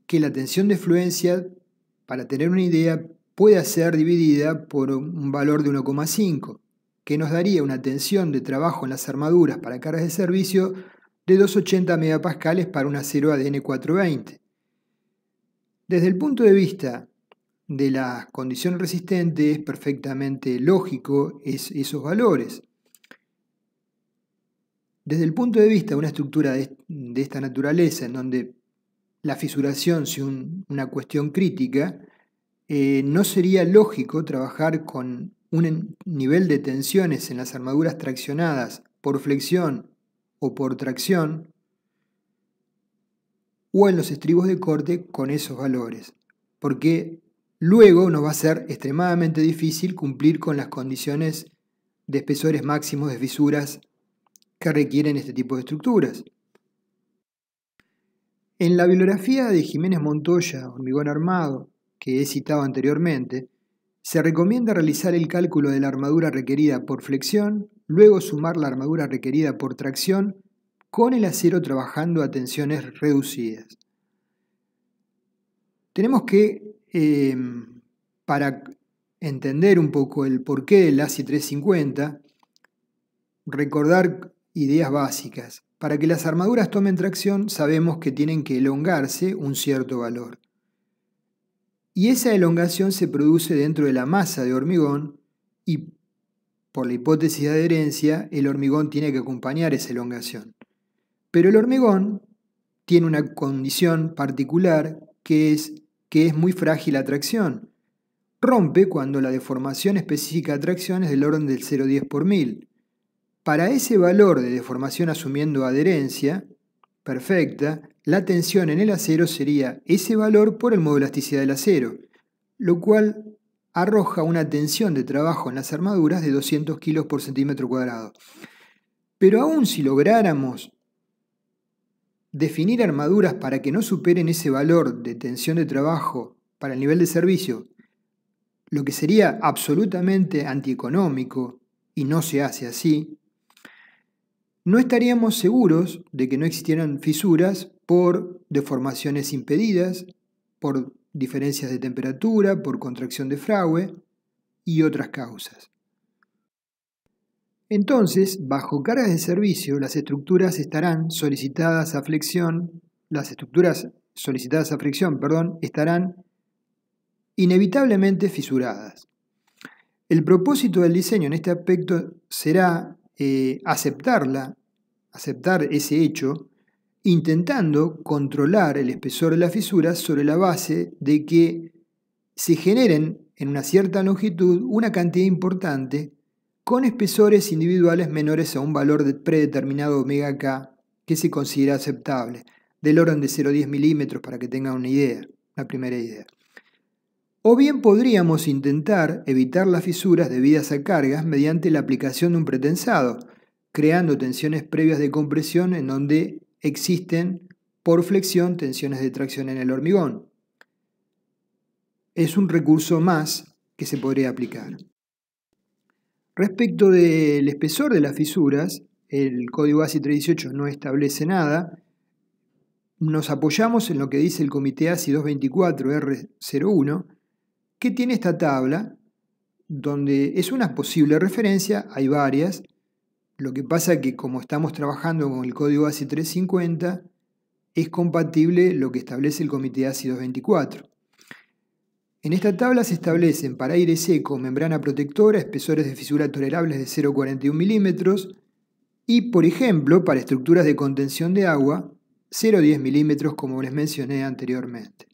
que la tensión de fluencia, para tener una idea, pueda ser dividida por un valor de 1,5, que nos daría una tensión de trabajo en las armaduras para cargas de servicio de 280 MPa para una acero ADN 420. Desde el punto de vista de las condiciones resistentes es perfectamente lógico esos valores. Desde el punto de vista de una estructura de, esta naturaleza, en donde la fisuración sea una cuestión crítica, eh, no sería lógico trabajar con un nivel de tensiones en las armaduras traccionadas por flexión o por tracción o en los estribos de corte con esos valores, porque luego nos va a ser extremadamente difícil cumplir con las condiciones de espesores máximos de fisuras requieren este tipo de estructuras. En la bibliografía de Jiménez Montoya, Hormigón Armado, que he citado anteriormente, se recomienda realizar el cálculo de la armadura requerida por flexión, luego sumar la armadura requerida por tracción con el acero trabajando a tensiones reducidas. Tenemos que, em, para entender un poco el porqué del ACI 350, recordar ideas básicas. Para que las armaduras tomen tracción sabemos que tienen que elongarse un cierto valor. Y esa elongación se produce dentro de la masa de hormigón y por la hipótesis de adherencia el hormigón tiene que acompañar esa elongación. Pero el hormigón tiene una condición particular que es que es muy frágil a tracción. Rompe cuando la deformación específica de tracción es del orden del 0,10 por 1000. Para ese valor de deformación asumiendo adherencia perfecta, la tensión en el acero sería ese valor por el modo de elasticidad del acero, lo cual arroja una tensión de trabajo en las armaduras de 200 kg por centímetro cuadrado. Pero aún si lográramos definir armaduras para que no superen ese valor de tensión de trabajo para el nivel de servicio, lo que sería absolutamente antieconómico y no se hace así, no estaríamos seguros de que no existieran fisuras por deformaciones impedidas, por diferencias de temperatura, por contracción de fraude y otras causas. Entonces, bajo cargas de servicio, las estructuras estarán solicitadas a flexión, las estructuras solicitadas a fricción, perdón, estarán inevitablemente fisuradas. El propósito del diseño en este aspecto será eh, aceptarla, aceptar ese hecho, intentando controlar el espesor de la fisura sobre la base de que se generen en una cierta longitud una cantidad importante con espesores individuales menores a un valor predeterminado omega k que se considera aceptable, del orden de 0,10 milímetros para que tengan una idea, la primera idea. O bien podríamos intentar evitar las fisuras debidas a cargas mediante la aplicación de un pretensado, creando tensiones previas de compresión en donde existen por flexión tensiones de tracción en el hormigón. Es un recurso más que se podría aplicar. Respecto del espesor de las fisuras, el código ASI 318 no establece nada. Nos apoyamos en lo que dice el comité ASI 224R01 ¿Qué tiene esta tabla? Donde es una posible referencia, hay varias. Lo que pasa que como estamos trabajando con el código ACI 350, es compatible lo que establece el comité ACI 224. En esta tabla se establecen para aire seco, membrana protectora, espesores de fisura tolerables de 0,41 milímetros y, por ejemplo, para estructuras de contención de agua, 0,10 milímetros como les mencioné anteriormente.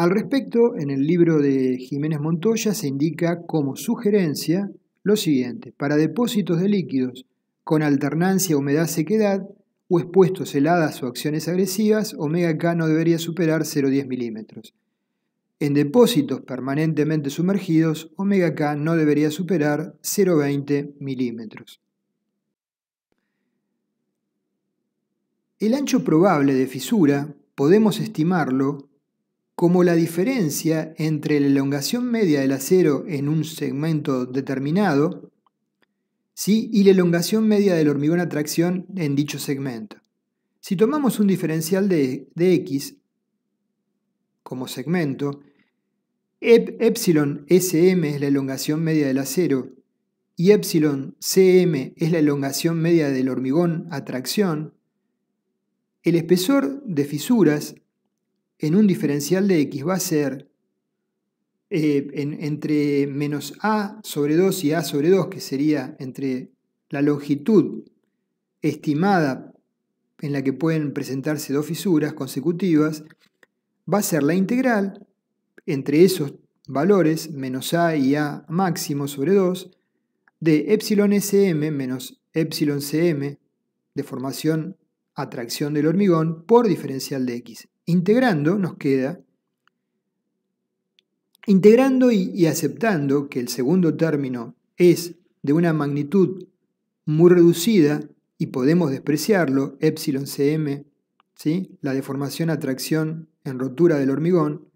Al respecto, en el libro de Jiménez Montoya se indica como sugerencia lo siguiente, para depósitos de líquidos con alternancia humedad-sequedad o expuestos heladas o acciones agresivas, omega K no debería superar 0,10 milímetros. En depósitos permanentemente sumergidos, omega K no debería superar 0,20 milímetros. El ancho probable de fisura podemos estimarlo como la diferencia entre la elongación media del acero en un segmento determinado ¿sí? y la elongación media del hormigón a tracción en dicho segmento. Si tomamos un diferencial de, x como segmento, epsilon sm es la elongación media del acero y epsilon cm es la elongación media del hormigón a tracción, el espesor de fisuras en un diferencial de x va a ser eh, entre menos a sobre 2 y a sobre 2, que sería entre la longitud estimada en la que pueden presentarse dos fisuras consecutivas, va a ser la integral entre esos valores, menos a y a máximo sobre 2, de epsilon sm menos epsilon cm, formación atracción del hormigón, por diferencial de x. Integrando nos queda, integrando y, aceptando que el segundo término es de una magnitud muy reducida y podemos despreciarlo, εcm, ¿sí? la deformación atracción en rotura del hormigón,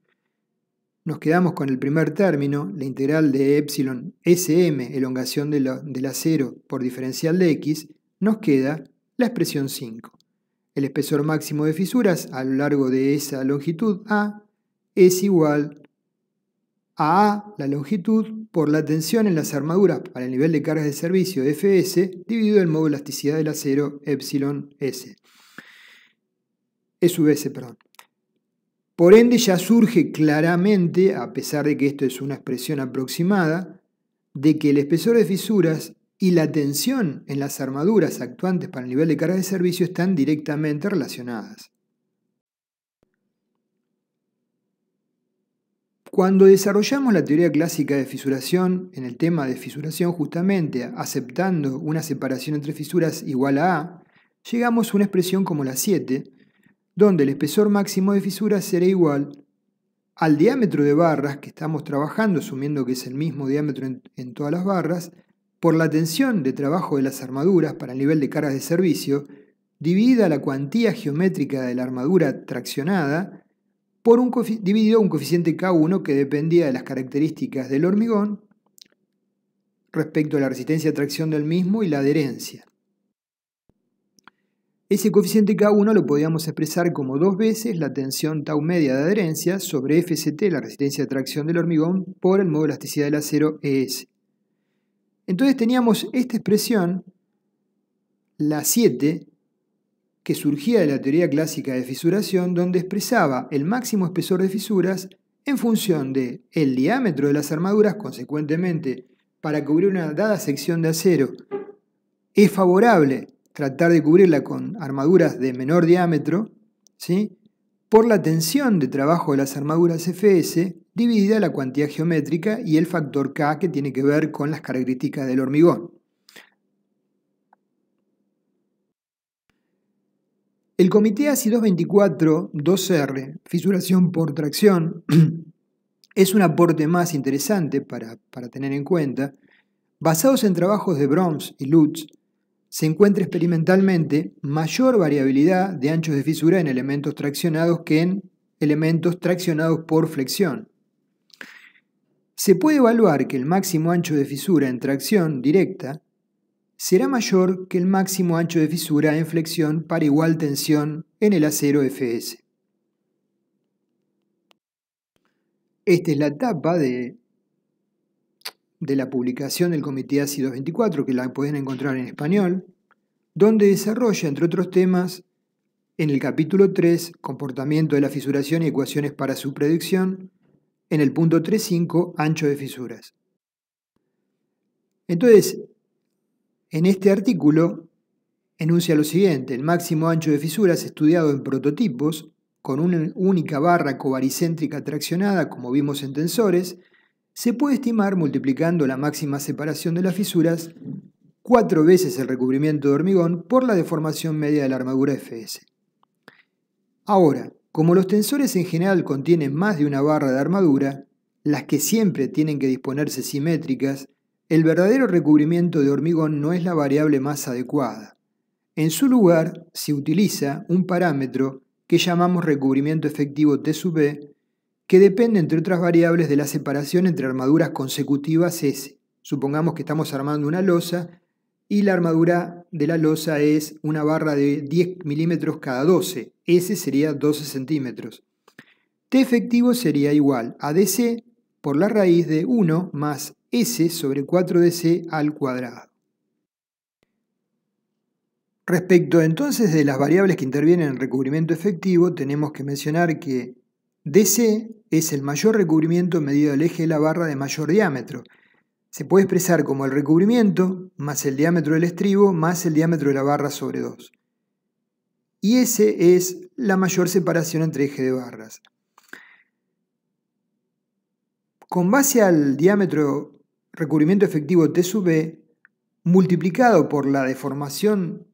nos quedamos con el primer término, la integral de epsilon elongación de la, del acero por diferencial de x, nos queda la expresión 5. El espesor máximo de fisuras a lo largo de esa longitud A es igual a A, la longitud, por la tensión en las armaduras para el nivel de cargas de servicio FS dividido el modo de elasticidad del acero epsilon S. S, perdón. Por ende ya surge claramente, a pesar de que esto es una expresión aproximada, de que el espesor de fisuras y la tensión en las armaduras actuantes para el nivel de carga de servicio están directamente relacionadas. Cuando desarrollamos la teoría clásica de fisuración, en el tema de fisuración justamente aceptando una separación entre fisuras igual a A, llegamos a una expresión como la 7, donde el espesor máximo de fisuras será igual al diámetro de barras que estamos trabajando, asumiendo que es el mismo diámetro en todas las barras, por la tensión de trabajo de las armaduras para el nivel de cargas de servicio, divida la cuantía geométrica de la armadura traccionada por un dividido un coeficiente K1 que dependía de las características del hormigón respecto a la resistencia de tracción del mismo y la adherencia. Ese coeficiente K1 lo podíamos expresar como dos veces la tensión tau media de adherencia sobre FCT, la resistencia de tracción del hormigón, por el modo de elasticidad del acero ES. Entonces teníamos esta expresión, la 7, que surgía de la teoría clásica de fisuración, donde expresaba el máximo espesor de fisuras en función de el diámetro de las armaduras, consecuentemente, para cubrir una dada sección de acero, es favorable tratar de cubrirla con armaduras de menor diámetro, por la tensión de trabajo de las armaduras FS, dividida la cuantía geométrica y el factor K que tiene que ver con las características del hormigón. El comité ACI 224-2R, fisuración por tracción, es un aporte más interesante para, para tener en cuenta. Basados en trabajos de Broms y Lutz, se encuentra experimentalmente mayor variabilidad de anchos de fisura en elementos traccionados que en elementos traccionados por flexión se puede evaluar que el máximo ancho de fisura en tracción directa será mayor que el máximo ancho de fisura en flexión para igual tensión en el acero FS. Esta es la etapa de, de la publicación del Comité ACI 224, que la pueden encontrar en español, donde desarrolla, entre otros temas, en el capítulo 3, comportamiento de la fisuración y ecuaciones para su predicción, en el punto 3.5 ancho de fisuras. Entonces, en este artículo enuncia lo siguiente, el máximo ancho de fisuras estudiado en prototipos con una única barra covaricéntrica traccionada, como vimos en tensores, se puede estimar multiplicando la máxima separación de las fisuras cuatro veces el recubrimiento de hormigón por la deformación media de la armadura FS. Ahora, como los tensores en general contienen más de una barra de armadura, las que siempre tienen que disponerse simétricas, el verdadero recubrimiento de hormigón no es la variable más adecuada. En su lugar, se utiliza un parámetro que llamamos recubrimiento efectivo T sub B, e, que depende, entre otras variables, de la separación entre armaduras consecutivas S. Supongamos que estamos armando una losa y la armadura de la losa es una barra de 10 milímetros cada 12. Ese sería 12 centímetros. T efectivo sería igual a DC por la raíz de 1 más S sobre 4DC al cuadrado. Respecto entonces de las variables que intervienen en el recubrimiento efectivo, tenemos que mencionar que DC es el mayor recubrimiento medido al eje de la barra de mayor diámetro, se puede expresar como el recubrimiento más el diámetro del estribo más el diámetro de la barra sobre 2. Y ese es la mayor separación entre eje de barras. Con base al diámetro recubrimiento efectivo T sub B, e, multiplicado por la deformación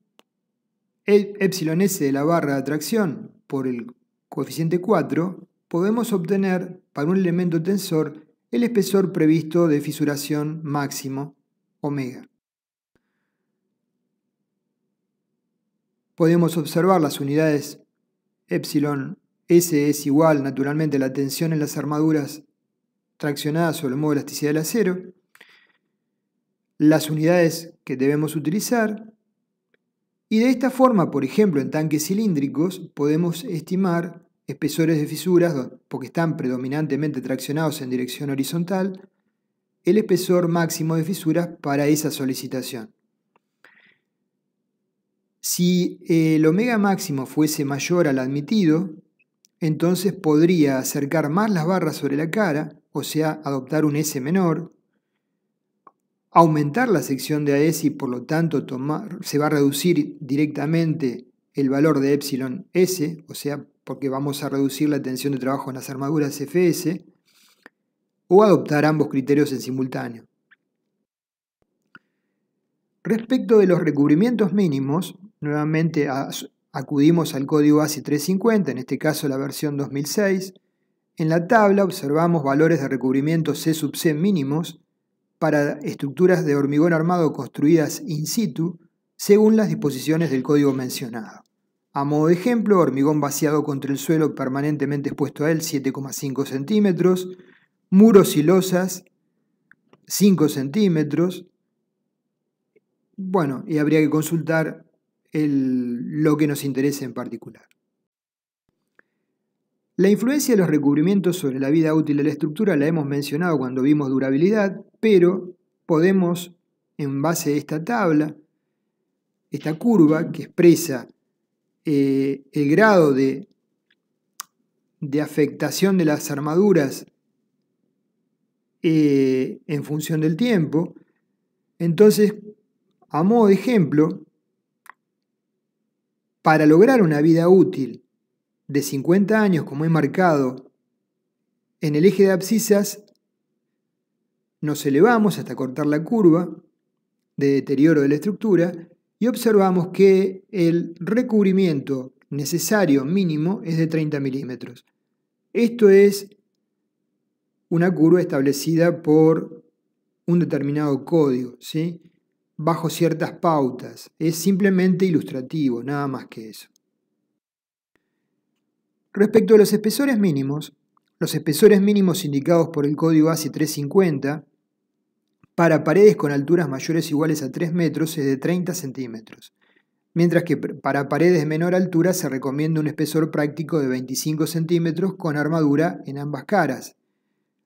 epsilon S de la barra de atracción por el coeficiente 4, podemos obtener para un elemento tensor el espesor previsto de fisuración máximo, omega. Podemos observar las unidades epsilon S es igual naturalmente a la tensión en las armaduras traccionadas sobre el modo de elasticidad del acero, las unidades que debemos utilizar, y de esta forma, por ejemplo, en tanques cilíndricos, podemos estimar espesores de fisuras, porque están predominantemente traccionados en dirección horizontal, el espesor máximo de fisuras para esa solicitación. Si eh, el omega máximo fuese mayor al admitido, entonces podría acercar más las barras sobre la cara, o sea, adoptar un S menor, aumentar la sección de AS e y por lo tanto tomar, se va a reducir directamente el valor de epsilon S, o sea, porque vamos a reducir la tensión de trabajo en las armaduras FS, o adoptar ambos criterios en simultáneo. Respecto de los recubrimientos mínimos, nuevamente acudimos al código ASI 350, en este caso la versión 2006. En la tabla observamos valores de recubrimiento C sub C mínimos para estructuras de hormigón armado construidas in situ según las disposiciones del código mencionado. A modo de ejemplo, hormigón vaciado contra el suelo permanentemente expuesto a él 7,5 centímetros, muros y losas 5 centímetros. Bueno, y habría que consultar lo que nos interese en particular. La influencia de los recubrimientos sobre la vida útil de la estructura la hemos mencionado cuando vimos durabilidad, pero podemos, en base a esta tabla, esta curva que expresa eh, el grado de, afectación de las armaduras eh, en función del tiempo. Entonces, a modo de ejemplo, para lograr una vida útil de 50 años, como he marcado en el eje de abscisas, nos elevamos hasta cortar la curva de deterioro de la estructura y observamos que el recubrimiento necesario mínimo es de 30 milímetros. Esto es una curva establecida por un determinado código, ¿sí? bajo ciertas pautas. Es simplemente ilustrativo, nada más que eso. Respecto a los espesores mínimos, los espesores mínimos indicados por el código ASI 350 para paredes con alturas mayores iguales a 3 metros es de 30 centímetros, mientras que para paredes de menor altura se recomienda un espesor práctico de 25 centímetros con armadura en ambas caras.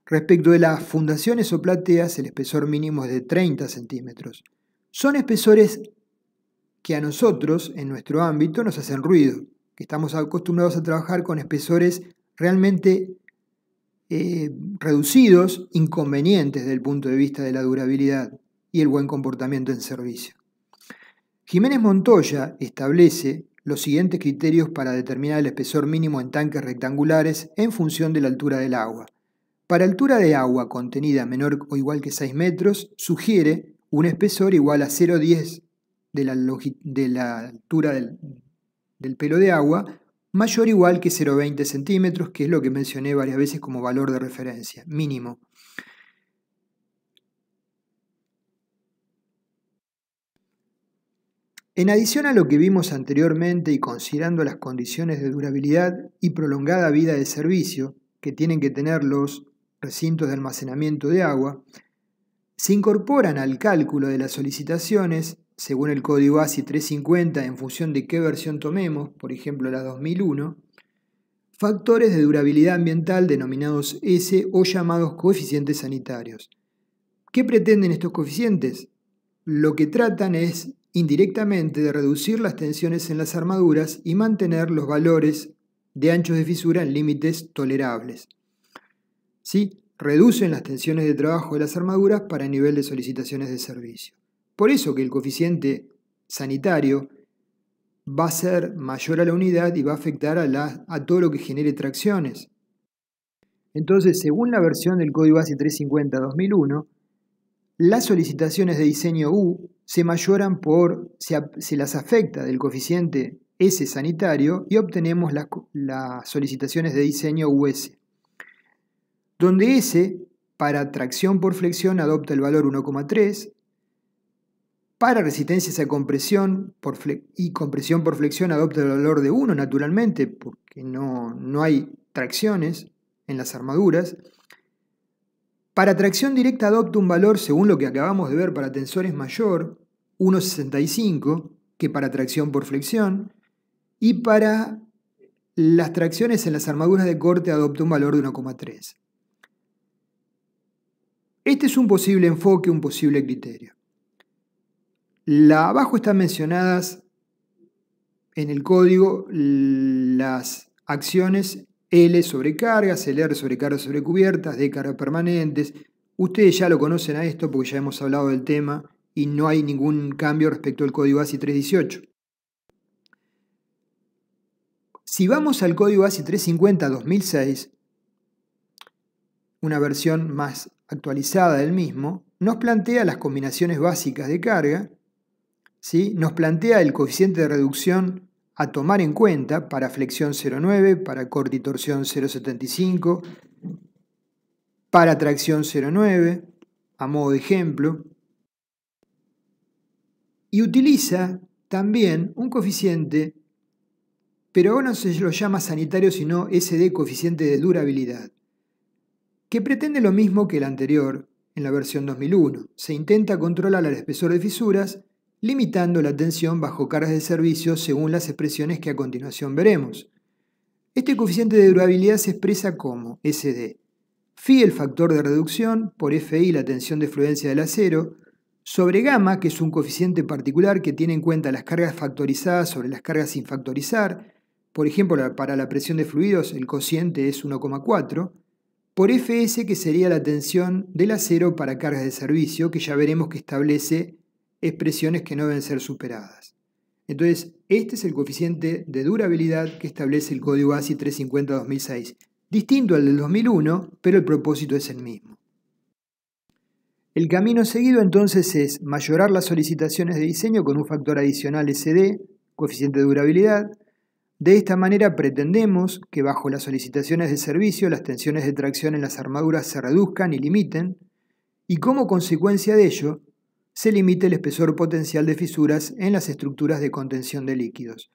Respecto de las fundaciones o plateas, el espesor mínimo es de 30 centímetros. Son espesores que a nosotros, en nuestro ámbito, nos hacen ruido, que estamos acostumbrados a trabajar con espesores realmente eh, reducidos inconvenientes desde el punto de vista de la durabilidad y el buen comportamiento en servicio. Jiménez Montoya establece los siguientes criterios para determinar el espesor mínimo en tanques rectangulares en función de la altura del agua. Para altura de agua contenida menor o igual que 6 metros, sugiere un espesor igual a 0,10 de, la altura del pelo de agua mayor o igual que 0,20 centímetros, que es lo que mencioné varias veces como valor de referencia, mínimo. En adición a lo que vimos anteriormente y considerando las condiciones de durabilidad y prolongada vida de servicio que tienen que tener los recintos de almacenamiento de agua, se incorporan al cálculo de las solicitaciones según el código ASI 350 en función de qué versión tomemos, por ejemplo la 2001, factores de durabilidad ambiental denominados S o llamados coeficientes sanitarios. ¿Qué pretenden estos coeficientes? Lo que tratan es indirectamente de reducir las tensiones en las armaduras y mantener los valores de anchos de fisura en límites tolerables. ¿Sí? Reducen las tensiones de trabajo de las armaduras para nivel de solicitaciones de servicio. Por eso que el coeficiente sanitario va a ser mayor a la unidad y va a afectar a, todo lo que genere tracciones. Entonces, según la versión del Código ACE 350-2001, las solicitaciones de diseño U se mayoran por, se, las afecta del coeficiente S sanitario y obtenemos las, las solicitaciones de diseño US, donde S para tracción por flexión adopta el valor 1,3 para resistencias a compresión por y compresión por flexión adopta el valor de 1 naturalmente, porque no, no hay tracciones en las armaduras. Para tracción directa adopta un valor, según lo que acabamos de ver, para tensores mayor, 1,65, que para tracción por flexión. Y para las tracciones en las armaduras de corte adopta un valor de 1,3. Este es un posible enfoque, un posible criterio abajo están mencionadas en el código las acciones L sobre cargas, LR sobre cargas sobre cubiertas, D cargas permanentes. Ustedes ya lo conocen a esto porque ya hemos hablado del tema y no hay ningún cambio respecto al código ASI 318. Si vamos al código ASI 350 2006, una versión más actualizada del mismo, nos plantea las combinaciones básicas de carga nos plantea el coeficiente de reducción a tomar en cuenta para flexión 0,9, para torsión 0,75, para tracción 0,9, a modo de ejemplo. Y utiliza también un coeficiente, pero ahora no se lo llama sanitario, sino SD coeficiente de durabilidad, que pretende lo mismo que el anterior en la versión 2001. Se intenta controlar el espesor de fisuras limitando la tensión bajo cargas de servicio según las expresiones que a continuación veremos. Este coeficiente de durabilidad se expresa como SD, Phi el factor de reducción, por FI la tensión de fluencia del acero, sobre gamma, que es un coeficiente particular que tiene en cuenta las cargas factorizadas sobre las cargas sin factorizar, por ejemplo, para la presión de fluidos el cociente es 1,4, por FS, que sería la tensión del acero para cargas de servicio, que ya veremos que establece expresiones que no deben ser superadas. Entonces, este es el coeficiente de durabilidad que establece el código ASI 350-2006, distinto al del 2001, pero el propósito es el mismo. El camino seguido entonces es mayorar las solicitaciones de diseño con un factor adicional SD, coeficiente de durabilidad. De esta manera pretendemos que bajo las solicitaciones de servicio las tensiones de tracción en las armaduras se reduzcan y limiten, y como consecuencia de ello, se limita el espesor potencial de fisuras en las estructuras de contención de líquidos.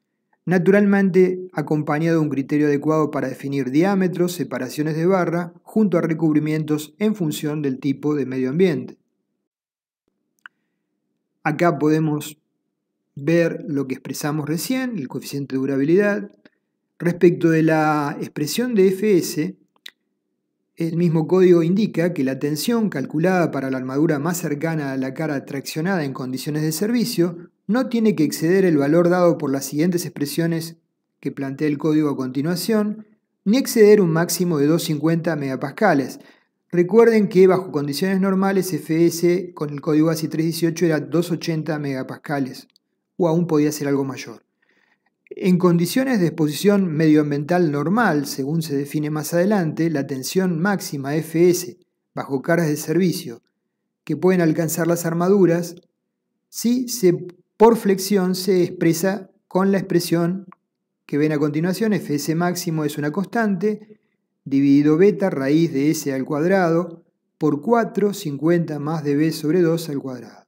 Naturalmente, acompañado de un criterio adecuado para definir diámetros, separaciones de barra, junto a recubrimientos en función del tipo de medio ambiente. Acá podemos ver lo que expresamos recién, el coeficiente de durabilidad. Respecto de la expresión de Fs, el mismo código indica que la tensión calculada para la armadura más cercana a la cara traccionada en condiciones de servicio no tiene que exceder el valor dado por las siguientes expresiones que plantea el código a continuación, ni exceder un máximo de 250 MPa. Recuerden que bajo condiciones normales FS con el código ASI 318 era 280 MPa, o aún podía ser algo mayor. En condiciones de exposición medioambiental normal, según se define más adelante, la tensión máxima FS bajo cargas de servicio que pueden alcanzar las armaduras, si se, por flexión se expresa con la expresión que ven a continuación, Fs máximo es una constante, dividido beta raíz de S al cuadrado, por 4, 50 más b sobre 2 al cuadrado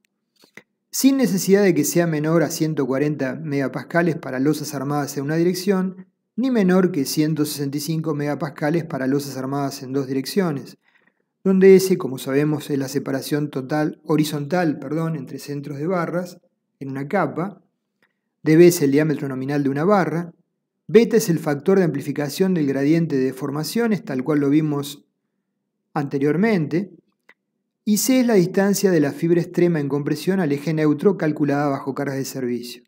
sin necesidad de que sea menor a 140 megapascales para losas armadas en una dirección, ni menor que 165 megapascales para losas armadas en dos direcciones, donde S, como sabemos, es la separación total horizontal perdón, entre centros de barras en una capa, dB es el diámetro nominal de una barra, beta es el factor de amplificación del gradiente de deformaciones, tal cual lo vimos anteriormente, y C es la distancia de la fibra extrema en compresión al eje neutro calculada bajo cargas de servicio.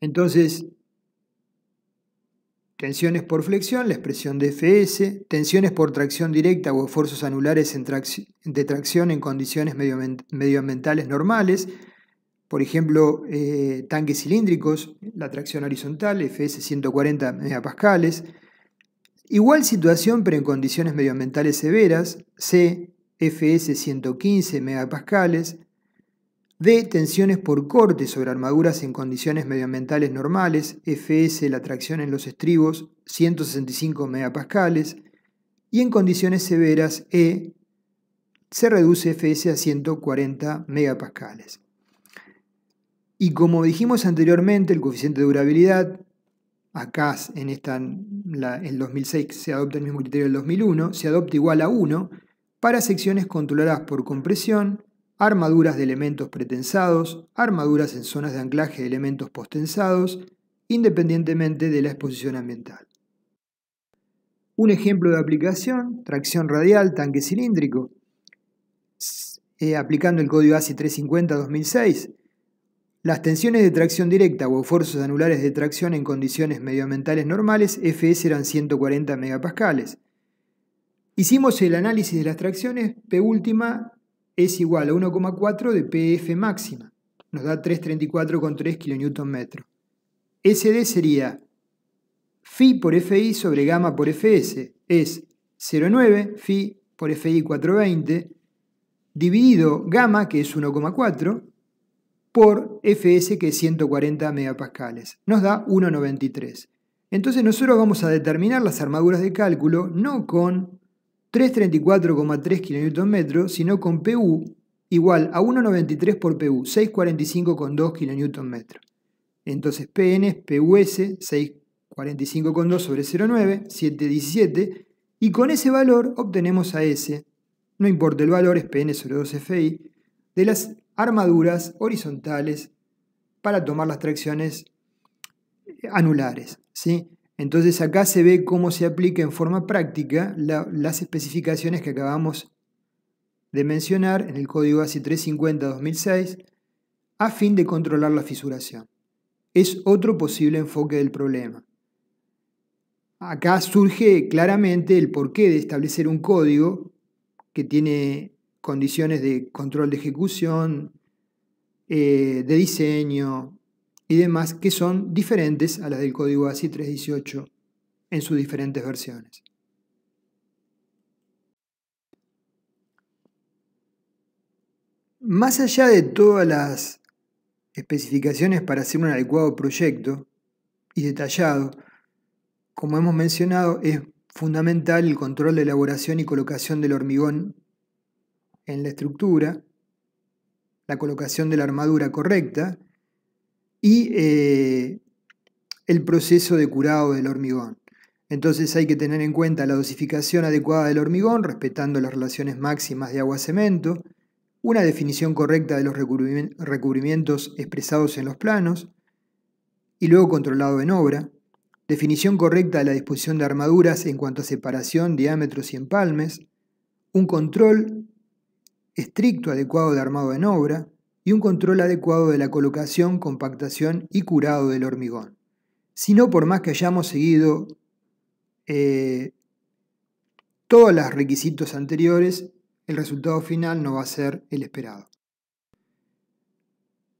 Entonces, tensiones por flexión, la expresión de Fs, tensiones por tracción directa o esfuerzos anulares de tracción en condiciones medioambientales normales, por ejemplo, eh, tanques cilíndricos, la tracción horizontal, Fs 140 megapascales, Igual situación pero en condiciones medioambientales severas, C, Fs 115 megapascales, D, tensiones por corte sobre armaduras en condiciones medioambientales normales, Fs la tracción en los estribos 165 megapascales, y en condiciones severas, E, se reduce Fs a 140 megapascales. Y como dijimos anteriormente, el coeficiente de durabilidad acá en el 2006 se adopta el mismo criterio del 2001, se adopta igual a 1 para secciones controladas por compresión, armaduras de elementos pretensados, armaduras en zonas de anclaje de elementos postensados, independientemente de la exposición ambiental. Un ejemplo de aplicación, tracción radial, tanque cilíndrico, eh, aplicando el código ASI 350-2006, las tensiones de tracción directa o fuerzas anulares de tracción en condiciones medioambientales normales, Fs eran 140 megapascales. Hicimos el análisis de las tracciones, P última es igual a 1,4 de PF máxima, nos da 334,3 kNm. SD sería Fi por Fi sobre gamma por Fs, es 0,9 Fi por Fi 420, dividido gamma, que es 1,4, por fs que es 140 megapascales. Nos da 1,93. Entonces nosotros vamos a determinar las armaduras de cálculo no con 334,3 kNm, sino con PU igual a 1,93 por PU, 645,2 kNm. Entonces PN es PUS, 645,2 sobre 0,9, 717, y con ese valor obtenemos a S, no importa el valor, es PN sobre 2 FI, de las armaduras horizontales para tomar las tracciones eh, anulares. ¿sí? Entonces acá se ve cómo se aplica en forma práctica las especificaciones que acabamos de mencionar en el código ASI 350-2006 a fin de controlar la fisuración. Es otro posible enfoque del problema. Acá surge claramente el porqué de establecer un código que tiene condiciones de control de ejecución, eh, de diseño y demás que son diferentes a las del código ASI 318 en sus diferentes versiones. Más allá de todas las especificaciones para hacer un adecuado proyecto y detallado, como hemos mencionado, es fundamental el control de elaboración y colocación del hormigón en la estructura, la colocación de la armadura correcta y eh, el proceso de curado del hormigón. Entonces hay que tener en cuenta la dosificación adecuada del hormigón, respetando las relaciones máximas de agua-cemento, una definición correcta de los recubrimientos expresados en los planos y luego controlado en obra, definición correcta de la disposición de armaduras en cuanto a separación, diámetros y empalmes, un control estricto adecuado de armado en obra y un control adecuado de la colocación, compactación y curado del hormigón. Si no, por más que hayamos seguido eh, todos los requisitos anteriores, el resultado final no va a ser el esperado.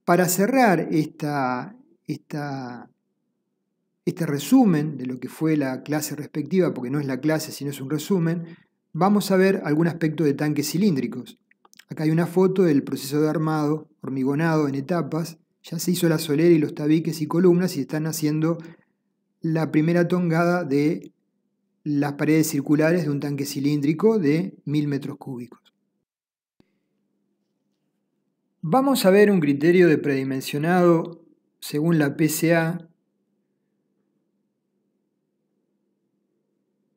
Para cerrar esta, este resumen de lo que fue la clase respectiva, porque no es la clase sino es un resumen, vamos a ver algún aspecto de tanques cilíndricos. Acá hay una foto del proceso de armado, hormigonado en etapas. Ya se hizo la solera y los tabiques y columnas y están haciendo la primera tongada de las paredes circulares de un tanque cilíndrico de 1000 metros cúbicos. Vamos a ver un criterio de predimensionado según la PCA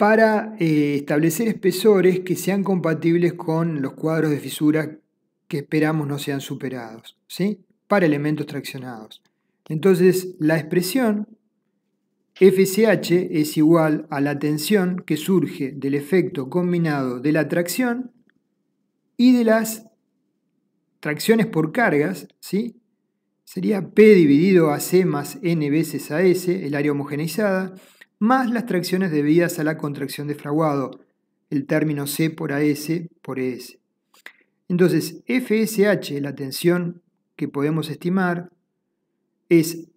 para eh, establecer espesores que sean compatibles con los cuadros de fisura que esperamos no sean superados, ¿sí? para elementos traccionados. Entonces, la expresión fch es igual a la tensión que surge del efecto combinado de la tracción y de las tracciones por cargas, ¿sí? sería P dividido a C más N veces a S, el área homogeneizada, más las tracciones debidas a la contracción de fraguado, el término C por AS por ES. Entonces, FSH, la tensión que podemos estimar, es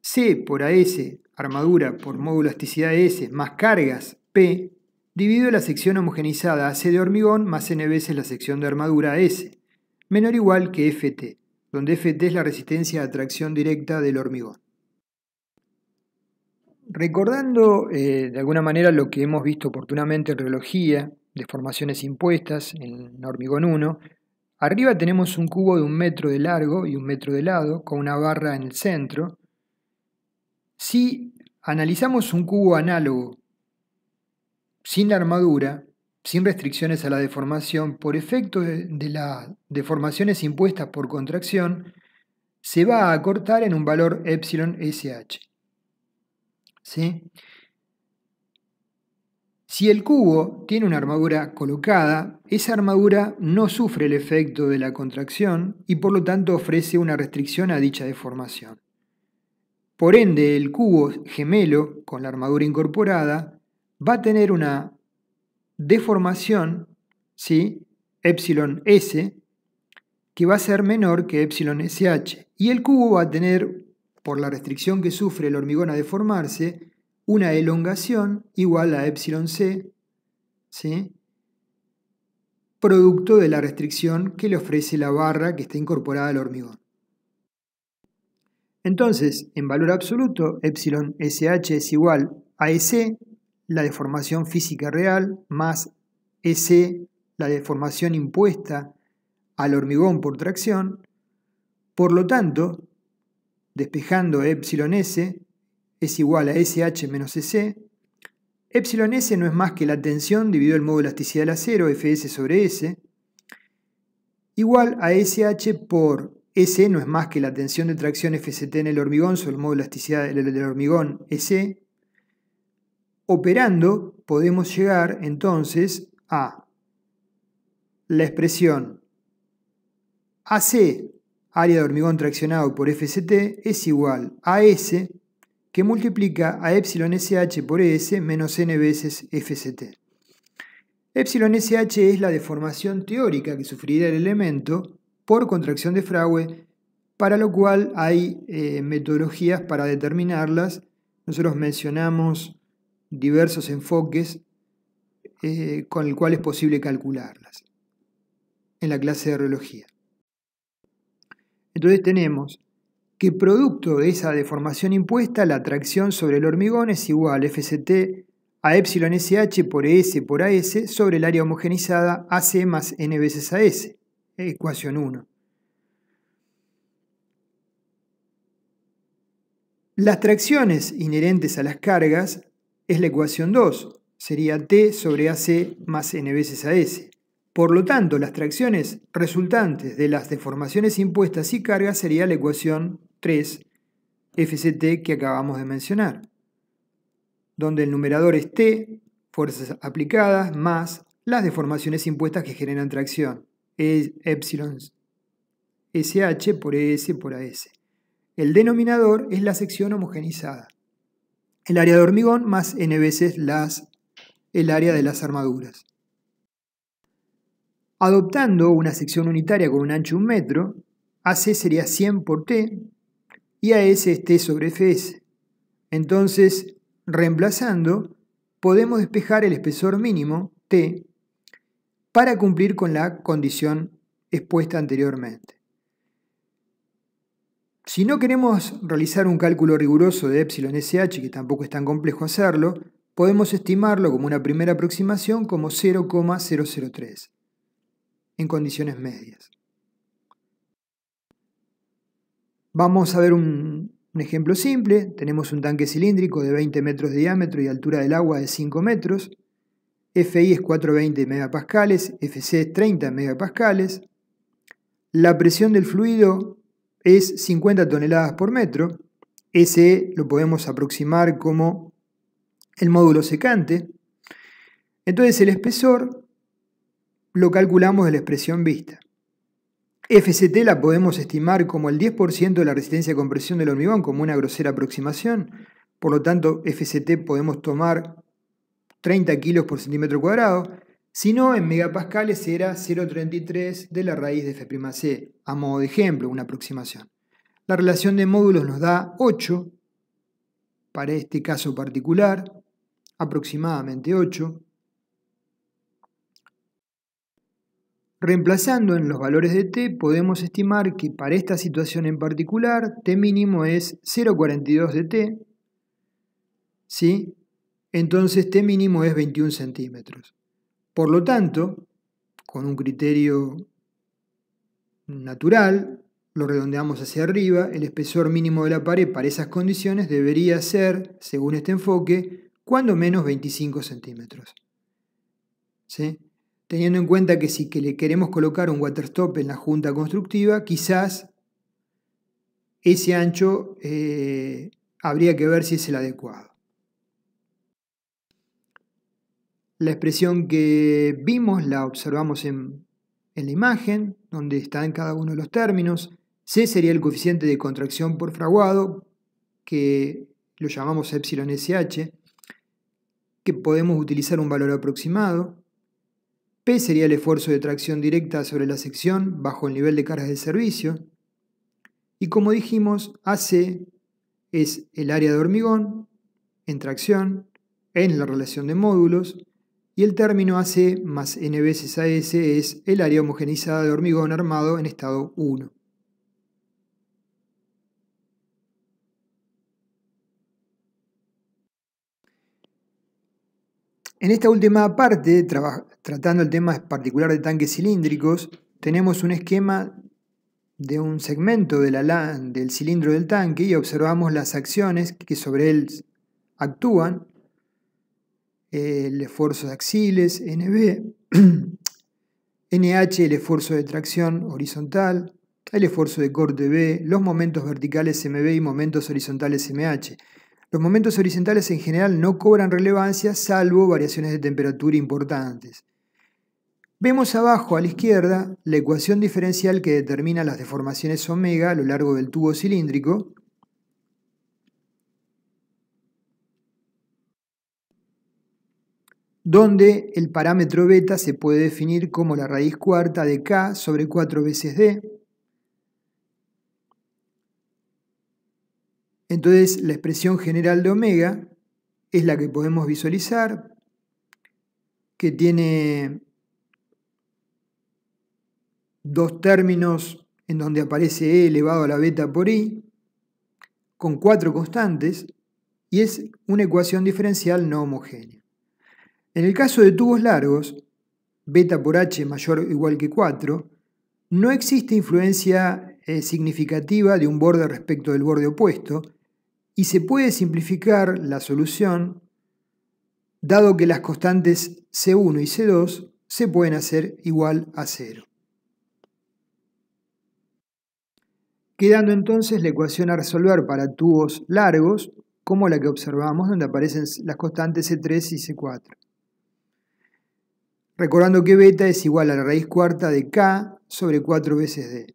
C por AS, armadura por módulo elasticidad e S, más cargas P, dividido la sección homogenizada AC de hormigón más N veces la sección de armadura S, menor o igual que FT, donde FT es la resistencia a tracción directa del hormigón. Recordando eh, de alguna manera lo que hemos visto oportunamente en reología, deformaciones impuestas en hormigón 1, arriba tenemos un cubo de un metro de largo y un metro de lado, con una barra en el centro. Si analizamos un cubo análogo, sin armadura, sin restricciones a la deformación, por efecto de, las deformaciones impuestas por contracción, se va a acortar en un valor epsilon SH. Si el cubo tiene una armadura colocada, esa armadura no sufre el efecto de la contracción y por lo tanto ofrece una restricción a dicha deformación. Por ende, el cubo gemelo con la armadura incorporada va a tener una deformación, ¿sí? Epsilon S, que va a ser menor que epsilon Y el cubo va a tener por la restricción que sufre el hormigón a deformarse, una elongación igual a epsilon c, producto de la restricción que le ofrece la barra que está incorporada al hormigón. Entonces, en valor absoluto, epsilon SH es igual a S, e la deformación física real, más S, e la deformación impuesta al hormigón por tracción. Por lo tanto, despejando epsilon s es igual a sh menos sc. Epsilon s no es más que la tensión dividido el modo de elasticidad del acero, fs sobre s, igual a sh por s no es más que la tensión de tracción FCT en el hormigón sobre el modo de elasticidad del hormigón s. Operando podemos llegar entonces a la expresión AC área de hormigón traccionado por FCT es igual a S que multiplica a epsilon SH por e S menos n veces FCT. Epsilon SH es la deformación teórica que sufriría el elemento por contracción de Fraue, para lo cual hay eh, metodologías para determinarlas. Nosotros mencionamos diversos enfoques eh, con el cual es posible calcularlas en la clase de reología. Entonces tenemos que producto de esa deformación impuesta, la tracción sobre el hormigón es igual a FCT a epsilon SH por e S por AS sobre el área homogenizada AC más N veces AS, ecuación 1. Las tracciones inherentes a las cargas es la ecuación 2, sería T sobre AC más N veces AS. Por lo tanto, las tracciones resultantes de las deformaciones impuestas y cargas sería la ecuación 3 FCT que acabamos de mencionar, donde el numerador es T, fuerzas aplicadas, más las deformaciones impuestas que generan tracción, e, epsilon, SH por ES por AS. El denominador es la sección homogenizada, el área de hormigón más n veces las, el área de las armaduras. Adoptando una sección unitaria con un ancho de un metro, AC sería 100 por T y AS es T sobre FS. Entonces, reemplazando, podemos despejar el espesor mínimo, T, para cumplir con la condición expuesta anteriormente. Si no queremos realizar un cálculo riguroso de epsilon SH, que tampoco es tan complejo hacerlo, podemos estimarlo como una primera aproximación como 0,003 condiciones medias. Vamos a ver un, ejemplo simple. Tenemos un tanque cilíndrico de 20 metros de diámetro y altura del agua de 5 metros. FI es 420 megapascales, FC es 30 megapascales. La presión del fluido es 50 toneladas por metro. ese lo podemos aproximar como el módulo secante. Entonces el espesor lo calculamos de la expresión vista. FCT la podemos estimar como el 10% de la resistencia a compresión del hormigón, como una grosera aproximación. Por lo tanto, FCT podemos tomar 30 kilos por centímetro cuadrado. Si no, en megapascales era 0,33 de la raíz de F'C, a modo de ejemplo, una aproximación. La relación de módulos nos da 8, para este caso particular, aproximadamente 8. Reemplazando en los valores de t, podemos estimar que para esta situación en particular, t mínimo es 0,42 de t, ¿sí? entonces t mínimo es 21 centímetros. Por lo tanto, con un criterio natural, lo redondeamos hacia arriba, el espesor mínimo de la pared para esas condiciones debería ser, según este enfoque, cuando menos 25 centímetros teniendo en cuenta que si que le queremos colocar un waterstop en la junta constructiva, quizás ese ancho eh, habría que ver si es el adecuado. La expresión que vimos la observamos en, en la imagen, donde están cada uno de los términos. C sería el coeficiente de contracción por fraguado, que lo llamamos epsilon SH, que podemos utilizar un valor aproximado. P sería el esfuerzo de tracción directa sobre la sección bajo el nivel de cargas de servicio. Y como dijimos, AC es el área de hormigón en tracción en la relación de módulos y el término AC más N veces AS es el área homogenizada de hormigón armado en estado 1. En esta última parte, tratando el tema particular de tanques cilíndricos, tenemos un esquema de un segmento del cilindro del tanque y observamos las acciones que sobre él actúan, el esfuerzo de axiles, NB, NH, el esfuerzo de tracción horizontal, el esfuerzo de corte B, los momentos verticales MB y momentos horizontales MH. Los momentos horizontales en general no cobran relevancia salvo variaciones de temperatura importantes. Vemos abajo a la izquierda la ecuación diferencial que determina las deformaciones omega a lo largo del tubo cilíndrico. donde el parámetro beta se puede definir como la raíz cuarta de k sobre 4 veces d, Entonces la expresión general de omega es la que podemos visualizar, que tiene dos términos en donde aparece e elevado a la beta por i, con cuatro constantes, y es una ecuación diferencial no homogénea. En el caso de tubos largos, beta por h mayor o igual que 4, no existe influencia eh, significativa de un borde respecto del borde opuesto, y se puede simplificar la solución dado que las constantes C1 y C2 se pueden hacer igual a cero. Quedando entonces la ecuación a resolver para tubos largos, como la que observamos donde aparecen las constantes C3 y C4. Recordando que beta es igual a la raíz cuarta de K sobre 4 veces D.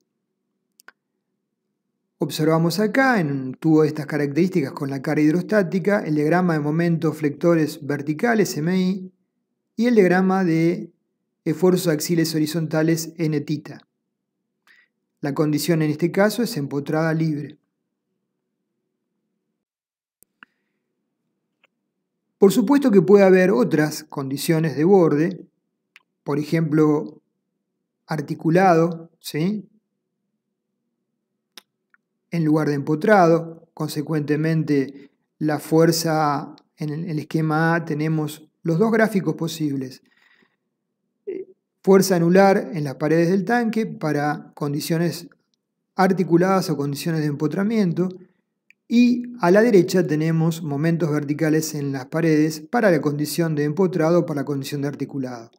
Observamos acá, en un tubo de estas características con la cara hidrostática, el diagrama de momentos flectores verticales, MI, y el diagrama de esfuerzos axiles horizontales, N tita. La condición en este caso es empotrada libre. Por supuesto que puede haber otras condiciones de borde, por ejemplo, articulado, ¿sí? en lugar de empotrado. Consecuentemente, la fuerza en el esquema A tenemos los dos gráficos posibles. Eh, fuerza anular en las paredes del tanque para condiciones articuladas o condiciones de empotramiento. Y a la derecha tenemos momentos verticales en las paredes para la condición de empotrado o para la condición de articulado.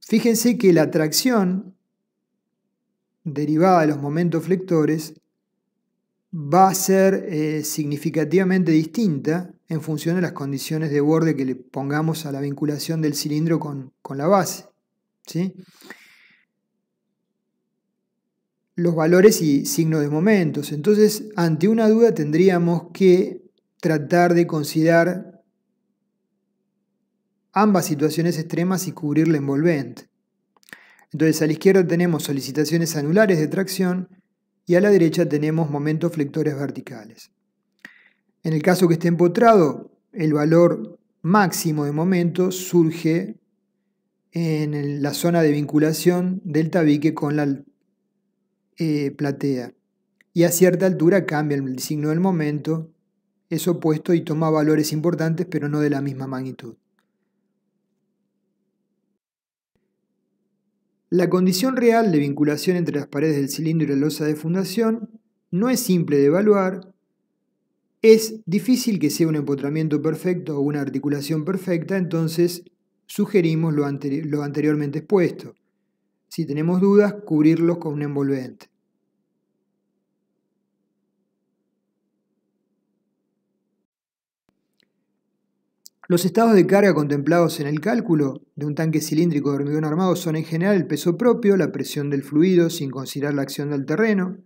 Fíjense que la tracción derivada de los momentos flectores va a ser eh, significativamente distinta en función de las condiciones de borde que le pongamos a la vinculación del cilindro con, la base. ¿sí? Los valores y signos de momentos. Entonces, ante una duda tendríamos que tratar de considerar ambas situaciones extremas y cubrir la envolvente. Entonces a la izquierda tenemos solicitaciones anulares de tracción y a la derecha tenemos momentos flectores verticales. En el caso que esté empotrado, el valor máximo de momento surge en la zona de vinculación del tabique con la eh, platea. Y a cierta altura cambia el signo del momento, es opuesto y toma valores importantes pero no de la misma magnitud. La condición real de vinculación entre las paredes del cilindro y la losa de fundación no es simple de evaluar, es difícil que sea un empotramiento perfecto o una articulación perfecta, entonces sugerimos lo, anteriormente expuesto. Si tenemos dudas, cubrirlos con un envolvente. Los estados de carga contemplados en el cálculo de un tanque cilíndrico de hormigón armado son en general el peso propio, la presión del fluido sin considerar la acción del terreno,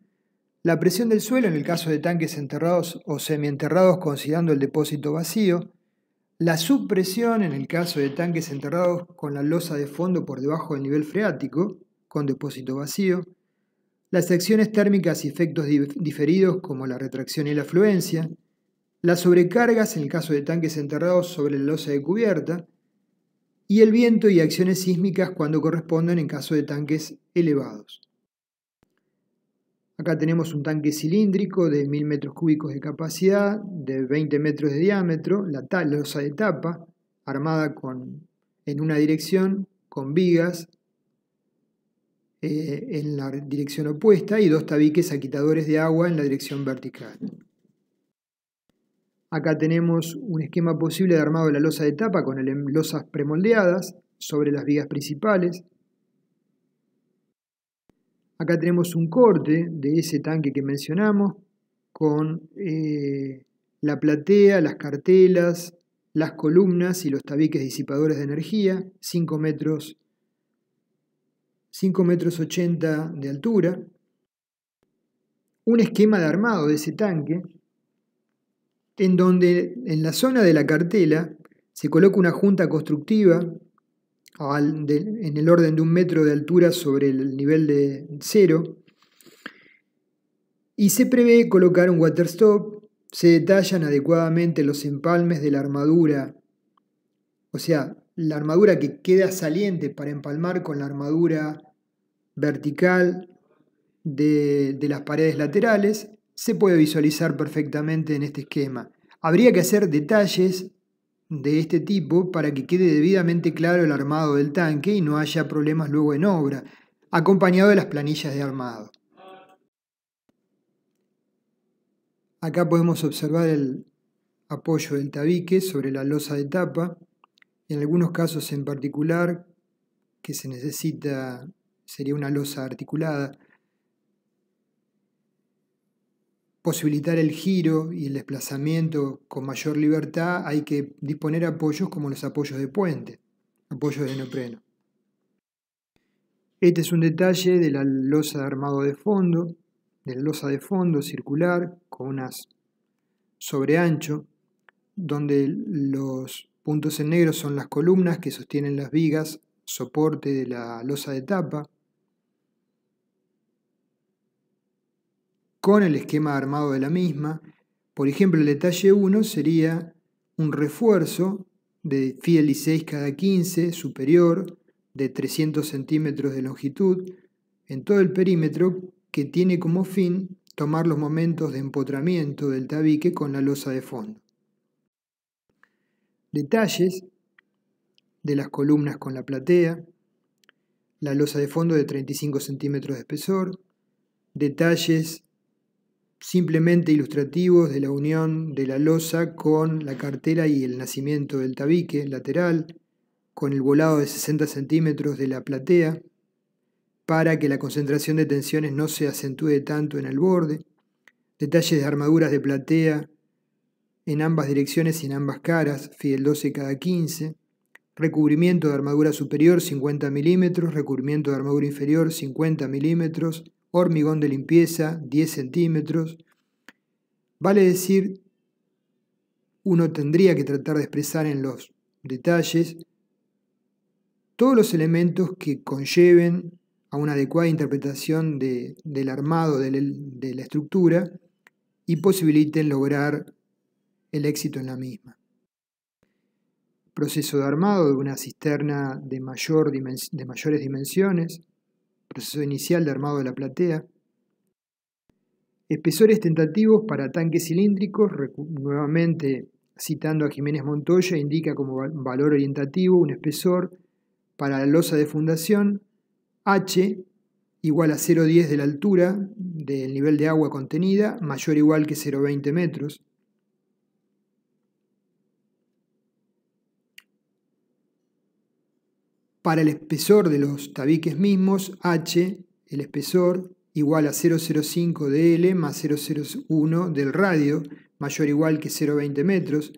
la presión del suelo en el caso de tanques enterrados o semienterrados considerando el depósito vacío, la subpresión en el caso de tanques enterrados con la losa de fondo por debajo del nivel freático, con depósito vacío, las acciones térmicas y efectos diferidos como la retracción y la fluencia, las sobrecargas en el caso de tanques enterrados sobre la losa de cubierta, y el viento y acciones sísmicas cuando corresponden en caso de tanques elevados. Acá tenemos un tanque cilíndrico de 1000 metros cúbicos de capacidad, de 20 metros de diámetro, la losa de tapa, armada con, en una dirección con vigas eh, en la dirección opuesta y dos tabiques quitadores de agua en la dirección vertical. Acá tenemos un esquema posible de armado de la losa de tapa con losas premoldeadas sobre las vigas principales. Acá tenemos un corte de ese tanque que mencionamos con eh, la platea, las cartelas, las columnas y los tabiques disipadores de energía, 5 metros, 5 metros 80 de altura. Un esquema de armado de ese tanque en donde en la zona de la cartela se coloca una junta constructiva en el orden de un metro de altura sobre el nivel de cero y se prevé colocar un waterstop, se detallan adecuadamente los empalmes de la armadura, o sea, la armadura que queda saliente para empalmar con la armadura vertical de, de las paredes laterales se puede visualizar perfectamente en este esquema. Habría que hacer detalles de este tipo para que quede debidamente claro el armado del tanque y no haya problemas luego en obra, acompañado de las planillas de armado. Acá podemos observar el apoyo del tabique sobre la losa de tapa, en algunos casos en particular que se necesita sería una losa articulada posibilitar el giro y el desplazamiento con mayor libertad, hay que disponer apoyos como los apoyos de puente, apoyos de neopreno. Este es un detalle de la losa de armado de fondo, de la losa de fondo circular con unas sobre ancho, donde los puntos en negro son las columnas que sostienen las vigas, soporte de la losa de tapa, con el esquema armado de la misma. Por ejemplo, el detalle 1 sería un refuerzo de Fiel 6 cada 15 superior de 300 centímetros de longitud en todo el perímetro que tiene como fin tomar los momentos de empotramiento del tabique con la losa de fondo. Detalles de las columnas con la platea, la losa de fondo de 35 centímetros de espesor, detalles simplemente ilustrativos de la unión de la losa con la cartera y el nacimiento del tabique lateral, con el volado de 60 centímetros de la platea, para que la concentración de tensiones no se acentúe tanto en el borde, detalles de armaduras de platea en ambas direcciones y en ambas caras, fiel 12 cada 15, recubrimiento de armadura superior 50 milímetros, recubrimiento de armadura inferior 50 milímetros, hormigón de limpieza 10 centímetros. Vale decir, uno tendría que tratar de expresar en los detalles todos los elementos que conlleven a una adecuada interpretación del armado de la, estructura y posibiliten lograr el éxito en la misma proceso de armado de una cisterna de, mayor de mayores dimensiones, proceso inicial de armado de la platea, espesores tentativos para tanques cilíndricos, nuevamente citando a Jiménez Montoya, indica como valor orientativo un espesor para la losa de fundación H igual a 0,10 de la altura del nivel de agua contenida, mayor o igual que 0,20 metros. Para el espesor de los tabiques mismos, h, el espesor, igual a 0,05 de L más 0,01 del radio, mayor o igual que 0,20 metros.